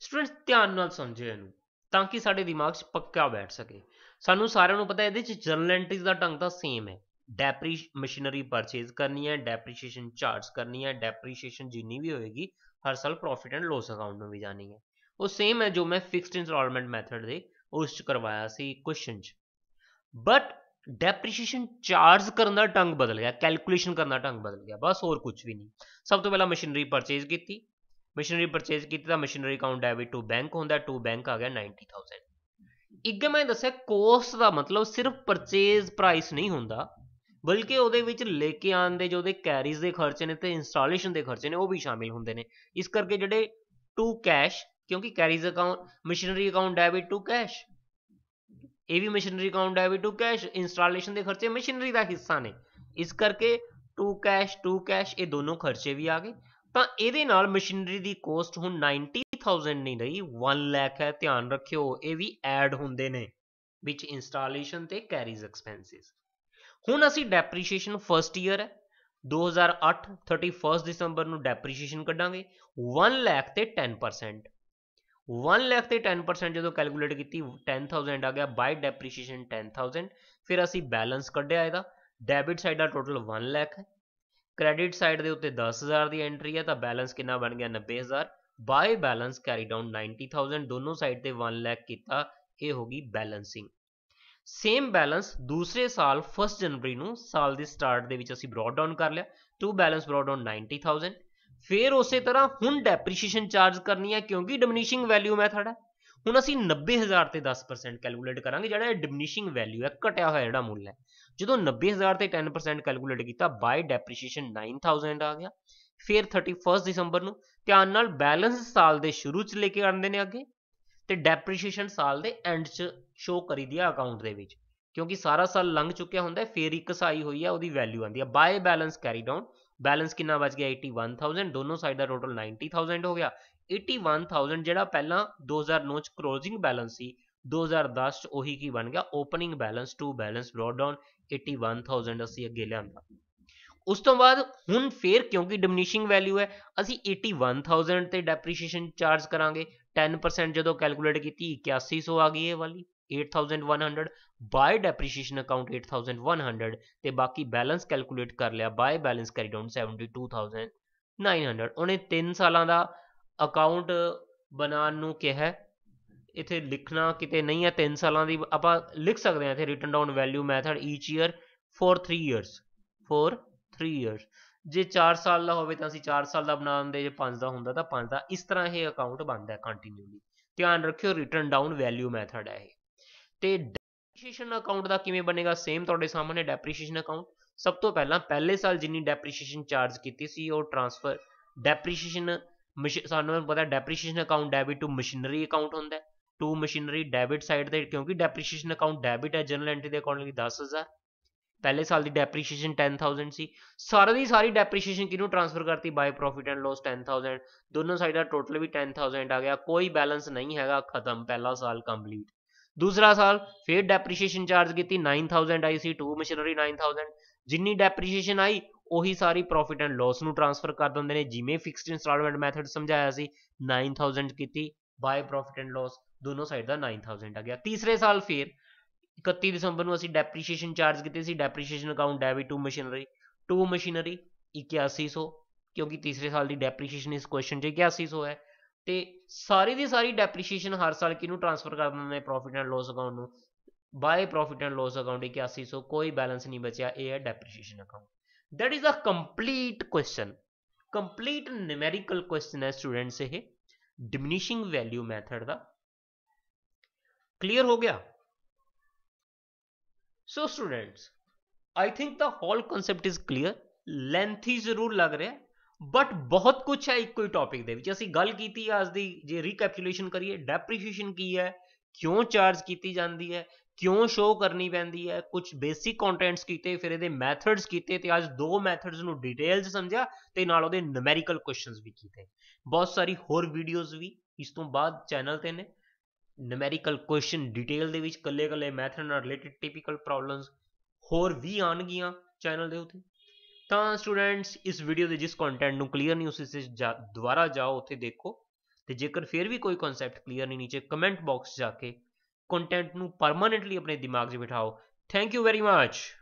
ਸਟੂਡੈਂਟਸ ਧਿਆਨ ਨਾਲ ਸਮਝੇ ਇਹਨੂੰ ਤਾਂ ਕਿ ਸਾਡੇ ਦਿਮਾਗ 'ਚ ਪੱਕਾ ਬੈਠ ਸਕੇ ਸਾਨੂੰ ਸਾਰਿਆਂ ਨੂੰ ਪਤਾ ਇਹਦੇ ਚ ਜਨਰਲ ਐਂਟਰੀਜ਼ ਦਾ ਢੰਗ ਤਾਂ ਸੇਮ ਹੈ ਡੈਪਰੀ ਮਸ਼ੀਨਰੀ ਪਰਚੇਜ਼ ਕਰਨੀ ਹੈ ਡੈਪਰੀਸ਼ੀਏਸ਼ਨ ਚਾਰਟਸ ਕਰਨੀ ਹੈ ਡੈਪਰੀਸ਼ੀਏਸ਼ਨ ਜਿੰਨੀ ਵੀ ਹੋਏਗੀ ਹਰ ਸਾਲ ਪ੍ਰੋਫਿਟ ਐਂਡ ਲਾਸ ਅਕਾਊਂਟ ਨੂੰ ਵੀ ਜਾਣੀ ਹੈ ਉਹ ਸੇਮ ਹੈ ਜੋ ਮੈਂ ਫਿਕਸਡ ਇਨਸਟਾਲਮੈਂਟ ਮੈਥਡ ਦੇ ਉਸ ਚ ਕਰਵਾਇਆ ਸੀ ਕੁਐਸਚਨ ਚ ਬਟ ਡੈਪਰੀਸ਼ੀਏਸ਼ਨ ਚਾਰਜ ਕਰਨ ਦਾ ਢੰਗ ਬਦਲ ਗਿਆ ਕੈਲਕੂਲੇਸ਼ਨ ਕਰਨ ਦਾ ਢੰਗ ਬਦਲ ਗਿਆ ਬਸ ਹੋਰ ਕੁਝ ਵੀ ਨਹੀਂ ਸਭ ਤੋਂ ਪਹਿਲਾਂ ਮਸ਼ੀਨਰੀ ਪਰਚੇਜ਼ ਕੀਤੀ ਮਸ਼ੀਨਰੀ ਪਰਚੇਜ਼ ਕੀਤੀ ਤਾਂ machinery account debit to bank ਹੁੰਦਾ ਟੂ ਬੈਂਕ ਆ ਗਿਆ 90000 ਇੱਕ ਮੈਂ ਦੱਸਿਆ ਕੋਸਟ ਦਾ ਮਤਲਬ ਸਿਰਫ ਪਰਚੇਜ਼ ਪ੍ਰਾਈਸ ਨਹੀਂ ਹੁੰਦਾ ਬਲਕਿ ਉਹਦੇ ਵਿੱਚ ਲੈ ਕੇ ਆਉਣ ਦੇ ਜੋ ਉਹਦੇ ਕੈਰੀਜ਼ ਦੇ ਖਰਚੇ ਨੇ ਤੇ ਇੰਸਟਾਲੇਸ਼ਨ ਦੇ ਖਰਚੇ ਨੇ ਉਹ ਵੀ ਸ਼ਾਮਿਲ ਹੁੰਦੇ ਨੇ ਇਸ ਕਰਕੇ ਜਿਹੜੇ ਟੂ ਕੈਸ਼ ਕਿਉਂਕਿ carriage account machinery account debit to cash ਇਹ ਵੀ machinery account debit to cash installation ਦੇ ਖਰਚੇ ਮਸ਼ੀਨਰੀ ਦਾ ਹਿੱਸਾ ਨੇ ਇਸ ਕਰਕੇ ਟੂ ਕੈਸ਼ ਟੂ ਕੈਸ਼ ਇਹ ਦੋਨੋਂ ਖਰਚੇ ਵੀ ਆ ਗਏ ਤਾਂ ਇਹਦੇ ਨਾਲ ਮਸ਼ੀਨਰੀ ਦੀ ਕੋਸਟ ਹੁਣ 90 30000 ਨਹੀਂ ਰਹੀ 1 ਲੱਖ ਹੈ ਧਿਆਨ ਰੱਖਿਓ ਇਹ ਵੀ ਐਡ ਹੁੰਦੇ ਨੇ ਵਿੱਚ ਇੰਸਟਾਲੇਸ਼ਨ ਤੇ ਕੈਰੀਜ਼ ਐਕਸਪੈਂਸਸ ਹੁਣ ਅਸੀਂ ਡੈਪਰੀਸ਼ੀਏਸ਼ਨ ਫਰਸਟ ਈਅਰ ਹੈ 2008 31 ਦਸੰਬਰ ਨੂੰ ਡੈਪਰੀਸ਼ੀਏਸ਼ਨ ਕੱਢਾਂਗੇ 1 ਲੱਖ ਤੇ 10% 1 ਲੱਖ ਤੇ 10% ਜਦੋਂ ਕੈਲਕੂਲੇਟ ਕੀਤੀ 10000 ਆ ਗਿਆ ਬਾਈ ਡੈਪਰੀਸ਼ੀਏਸ਼ਨ 10000 ਫਿਰ ਅਸੀਂ ਬੈਲੈਂਸ ਕੱਢਿਆ ਇਹਦਾ ਡੈਬਿਟ ਸਾਈਡ ਦਾ ਟੋਟਲ 1 ਲੱਖ ਹੈ ਕ੍ਰੈਡਿਟ ਸਾਈਡ ਦੇ ਉੱਤੇ 10000 ਦੀ ਐਂਟਰੀ ਹੈ ਤਾਂ ਬੈਲੈਂਸ ਕਿੰਨਾ ਬਣ ਗਿਆ 90000 ਬਾਏ ਬੈਲੈਂਸ ਕੈਰੀ ਡਾਊਨ 90000 ਦੋਨੋਂ ਸਾਈਡ ਤੇ 1 ਲੱਖ ਕੀਤਾ ਇਹ ਹੋ ਗਈ ਬੈਲੈਂਸਿੰਗ ਸੇਮ ਬੈਲੈਂਸ ਦੂਸਰੇ ਸਾਲ 1 ਜਨਵਰੀ ਨੂੰ ਸਾਲ ਦੇ ਸਟਾਰਟ ਦੇ ਵਿੱਚ ਅਸੀਂ ਬ੍ਰੌਡ ਡਾਊਨ ਕਰ ਲਿਆ ਟੂ ਬੈਲੈਂਸ ਬ੍ਰੌਡ ਡਾਊਨ 90000 ਫਿਰ ਉਸੇ ਤਰ੍ਹਾਂ ਹੁਣ ਡੈਪਰੀਸ਼ੀਏਸ਼ਨ ਚਾਰਜ ਕਰਨੀ ਹੈ ਕਿਉਂਕਿ ਡਿਮਿਨਿਸ਼ਿੰਗ ਵੈਲਿਊ ਮੈਥਡ ਹੈ ਹੁਣ ਅਸੀਂ 90000 ਤੇ 10% ਕੈਲਕੂਲੇਟ ਕਰਾਂਗੇ ਜਿਹੜਾ ਇਹ ਡਿਮਿਨਿਸ਼ਿੰਗ ਵੈਲਿਊ ਹੈ ਘਟਿਆ ਹੋਇਆ ਜਿਹੜਾ ਮੁੱਲ ਹੈ ਜਦੋਂ 90000 ਤੇ 10% ਕੈਲਕੂਲੇਟ ਕੀਤਾ ਬਾਈ ਡੈਪਰੀਸ਼ੀਏਸ਼ਨ 9000 ਆ ਗਿਆ ਫਿਰ 31 ਦਸੰਬਰ ਨੂੰ ਧਿਆਨ ਨਾਲ ਬੈਲੈਂਸ ਸਾਲ ਦੇ ਸ਼ੁਰੂ 'ਚ ਲੈ ਕੇ ਆਉਂਦੇ ਨੇ ਅੱਗੇ ਤੇ ਡੈਪਰੀਸ਼ੀਏਸ਼ਨ ਸਾਲ ਦੇ ਐਂਡ 'ਚ ਸ਼ੋ ਕਰੀ ਦੀ ਆ ਅਕਾਊਂਟ ਦੇ ਵਿੱਚ ਕਿਉਂਕਿ ਸਾਰਾ ਸਾਲ ਲੰਘ ਚੁੱਕਿਆ ਹੁੰਦਾ ਫਿਰ ਇੱਕ ਸਾਈ ਹੋਈ ਆ ਉਹਦੀ ਵੈਲਿਊ ਆਂਦੀ ਆ by balance carry down balance ਕਿੰਨਾ ਬਚ ਗਿਆ 81000 ਦੋਨੋਂ ਸਾਈਡ ਦਾ ਟੋਟਲ 90000 ਹੋ ਗਿਆ 81000 ਜਿਹੜਾ ਪਹਿਲਾਂ 2009 ਚ ক্লোজিং ਬੈਲੈਂਸ ਸੀ 2010 ਚ ਉਹੀ ਕੀ ਬਣ ਗਿਆ opening balance to balance brought down 81000 ਅਸੀਂ ਅੱਗੇ ਲਿਆਂਦਾ ਉਸ ਤੋਂ ਬਾਅਦ ਹੁਣ ਫੇਰ ਕਿਉਂਕਿ ਡਿਮਨੀਸ਼ਿੰਗ ਵੈਲਿਊ ਹੈ ਅਸੀਂ 81000 ਤੇ ਡੈਪਰੀਸੀਏਸ਼ਨ ਚਾਰਜ ਕਰਾਂਗੇ 10% ਜਦੋਂ ਕੈਲਕੂਲੇਟ ਕੀਤੀ 8100 ਆ ਗਈ ਇਹ ਵਾਲੀ 8100 ਬਾਏ ਡੈਪਰੀਸੀਏਸ਼ਨ ਅਕਾਊਂਟ 8100 ਤੇ ਬਾਕੀ ਬੈਲੈਂਸ ਕੈਲਕੂਲੇਟ ਕਰ ਲਿਆ ਬਾਏ ਬੈਲੈਂਸ ਕੈਰੀ ਡਾਊਨ 72900 ਉਹਨੇ 3 ਸਾਲਾਂ ਦਾ ਅਕਾਊਂਟ ਬਣਾਉਣ ਨੂੰ ਕਿਹਾ ਇੱਥੇ ਲਿਖਣਾ ਕਿਤੇ ਨਹੀਂ ਹੈ 3 ਸਾਲਾਂ ਦੀ ਆਪਾਂ ਲਿਖ ਸਕਦੇ ਹਾਂ ਇੱਥੇ written down value method each year for 3 years for 3 years ਜੇ 4 ਸਾਲ ਦਾ ਹੋਵੇ ਤਾਂ ਅਸੀਂ 4 ਸਾਲ ਦਾ ਬਣਾਉਂਦੇ ਜੇ 5 ਦਾ ਹੁੰਦਾ ਤਾਂ 5 ਦਾ ਇਸ ਤਰ੍ਹਾਂ ਇਹ ਅਕਾਊਂਟ ਬਣਦਾ ਹੈ ਕੰਟੀਨਿਊਲੀ ਧਿਆਨ ਰੱਖਿਓ ਰਿਟਰਨ ਡਾਊਨ ਵੈਲਿਊ ਮੈਥਡ ਹੈ ਇਹ ਤੇ ਡੈਪਰੀਸ਼ੀਏਸ਼ਨ ਅਕਾਊਂਟ ਦਾ ਕਿਵੇਂ ਬਣੇਗਾ ਸੇਮ ਤੁਹਾਡੇ ਸਾਹਮਣੇ ਡੈਪਰੀਸ਼ੀਏਸ਼ਨ ਅਕਾਊਂਟ ਸਭ ਤੋਂ ਪਹਿਲਾਂ ਪਹਿਲੇ ਸਾਲ ਜਿੰਨੀ ਡੈਪਰੀਸ਼ੀਏਸ਼ਨ ਚਾਰਜ ਕੀਤੀ ਸੀ ਉਹ ਟ੍ਰਾਂਸਫਰ ਡੈਪਰੀਸ਼ੀਏਸ਼ਨ ਸਾਨੂੰ ਪਤਾ depreciation account debit to machinery account ਹੁੰਦਾ ਹੈ ਟੂ ਮਸ਼ੀਨਰੀ ਡੈਬਿਟ ਸਾਈਡ ਤੇ ਕਿਉਂਕਿ ਡੈਪਰੀਸ਼ੀਏਸ਼ਨ ਅਕਾਊਂਟ ਡੈਬਿਟ ਹੈ ਜਨਰਲ ਐਂਟਰੀ ਦੇ ਲਈ 10000 ਪਹਿਲੇ ਸਾਲ ਦੀ ਡੈਪਰੀਸ਼ੀਏਸ਼ਨ 10000 ਸੀ ਸਾਰਾ ਦੀ ਸਾਰੀ ਡੈਪਰੀਸ਼ੀਏਸ਼ਨ ਕਿਹਨੂੰ ਟ੍ਰਾਂਸਫਰ ਕਰਤੀ ਬਾਈ ਪ੍ਰੋਫਿਟ ਐਂਡ ਲਾਸ 10000 ਦੋਨੋਂ ਸਾਈਡ ਦਾ ਟੋਟਲ ਵੀ 10000 ਆ ਗਿਆ ਕੋਈ ਬੈਲੈਂਸ ਨਹੀਂ ਹੈਗਾ ਖਤਮ ਪਹਿਲਾ ਸਾਲ ਕੰਪਲੀਟ ਦੂਸਰਾ ਸਾਲ ਫੇਰ ਡੈਪਰੀਸ਼ੀਏਸ਼ਨ ਚਾਰਜ ਕੀਤੀ 9000 ਆਈ ਸੀ 2 ਮਸ਼ੀਨਰੀ 9000 ਜਿੰਨੀ ਡੈਪਰੀਸ਼ੀਏਸ਼ਨ ਆਈ ਉਹੀ ਸਾਰੀ ਪ੍ਰੋਫਿਟ ਐਂਡ ਲਾਸ ਨੂੰ ਟ੍ਰਾਂਸਫਰ ਕਰ ਦਿੰਦੇ ਨੇ ਜਿਵੇਂ ਫਿਕਸਡ ਇਨਸਟਾਲਮੈਂਟ ਮੈਥਡ ਸਮਝਾਇਆ ਸੀ 9000 ਕੀਤੀ ਬਾਈ ਪ੍ਰੋਫਿਟ ਐਂਡ ਲਾਸ ਦੋਨੋਂ ਸਾਈਡ ਦਾ 9000 ਆ ਗਿਆ ਤੀਸਰੇ ਸਾਲ ਫੇਰ 31 ਦਸੰਬਰ ਨੂੰ ਅਸੀਂ ਡੈਪਰੀਸ਼ੀਏਸ਼ਨ ਚਾਰਜ ਕੀਤੇ ਸੀ depreciation account debit to machinery to machinery 8100 ਕਿਉਂਕਿ ਤੀਸਰੇ ਸਾਲ ਦੀ ਡੈਪਰੀਸ਼ੀਏਸ਼ਨ ਇਸ ਕੁਐਸਚਨ 'ਚ 8100 ਹੈ ਤੇ ਸਾਰੀ ਦੀ ਸਾਰੀ ਡੈਪਰੀਸ਼ੀਏਸ਼ਨ ਹਰ ਸਾਲ ਕਿਹਨੂੰ ਟ੍ਰਾਂਸਫਰ ਕਰ ਦਿੰਦੇ ਨੇ ਪ੍ਰੋਫਿਟ ਐਂਡ ਲਾਸ ਅਕਾਊਂਟ ਨੂੰ by profit and loss account 8100 ਕੋਈ ਬੈਲੈਂਸ ਨਹੀਂ ਬਚਿਆ ਇਹ ਹੈ depreciation account that is a complete question complete numerical question ਹੈ ਸਟੂਡੈਂਟਸ ਇਹ ਡਿਮਿਨਿਸ਼ਿੰਗ ਵੈਲਿਊ ਮੈਥਡ ਦਾ ਕਲੀਅਰ ਹੋ ਗਿਆ so students I think the whole concept is clear lengthy ਜ਼ਰੂਰ ਲੱਗ ਰਿਹਾ ਬਟ ਬਹੁਤ ਕੁਝ ਹੈ ਇੱਕੋ ਹੀ ਟੌਪਿਕ ਦੇ ਵਿੱਚ ਅਸੀਂ ਗੱਲ ਕੀਤੀ ਅੱਜ ਦੀ ਜੇ ਰੀਕੈਪਚੁਲੇਸ਼ਨ ਕਰੀਏ ਡੈਪਰੀਸ਼ੀਏਸ਼ਨ ਕੀ ਹੈ ਕਿਉਂ ਚਾਰਜ ਕੀਤੀ ਜਾਂਦੀ ਹੈ ਕਿਉਂ ਸ਼ੋ ਕਰਨੀ ਪੈਂਦੀ ਹੈ ਕੁਝ ਬੇਸਿਕ ਕੰਟੈਂਟਸ ਕੀਤੇ ਫਿਰ ਇਹਦੇ ਮੈਥਡਸ ਕੀਤੇ ਤੇ ਅੱਜ ਦੋ ਮੈਥਡਸ ਨੂੰ ਡਿਟੇਲਸ ਸਮਝਿਆ ਤੇ ਨਾਲ ਉਹਦੇ ਨੂਮੈਰੀਕਲ ਕੁਐਸਚਨਸ ਵੀ ਕੀਤੇ ਬਹੁਤ ਸਾਰੀ ਹੋਰ ਵੀਡੀਓਜ਼ ਵੀ ਇਸ ਤੋਂ ਬਾਅਦ ਚੈਨਲ ਤੇ ਨੇ ਨੂਮੈਰੀਕਲ ਕੁਐਸਚਨ ਡਿਟੇਲ ਦੇ ਵਿੱਚ ਕੱਲੇ ਕੱਲੇ ਮੈਥਡ ਨਾਲ ਰਿਲੇਟਡ ਟਿਪੀਕਲ ਪ੍ਰੋਬਲਮਸ ਹੋਰ ਵੀ ਆਣਗੀਆਂ ਚੈਨਲ ਦੇ ਉੱਤੇ ਤਾਂ ਸਟੂਡੈਂਟਸ ਇਸ ਵੀਡੀਓ ਦੇ ਜਿਸ ਕੰਟੈਂਟ ਨੂੰ ਕਲੀਅਰ ਨਹੀਂ ਉਸ ਇਸ ਦੁਬਾਰਾ ਜਾਓ ਉੱਥੇ ਦੇਖੋ ਤੇ ਜੇਕਰ ਫਿਰ ਵੀ ਕੋਈ ਕਨਸੈਪਟ ਕਲੀਅਰ ਨਹੀਂ ਨੀਚੇ ਕਮੈਂਟ ਬਾਕਸ ਜਾ ਕੇ ਕੰਟੈਂਟ ਨੂੰ ਪਰਮਨੈਂਟਲੀ ਆਪਣੇ ਦਿਮਾਗ 'ਚ ਬਿਠਾਓ ਥੈਂਕ ਯੂ ਵੈਰੀ ਮੱਚ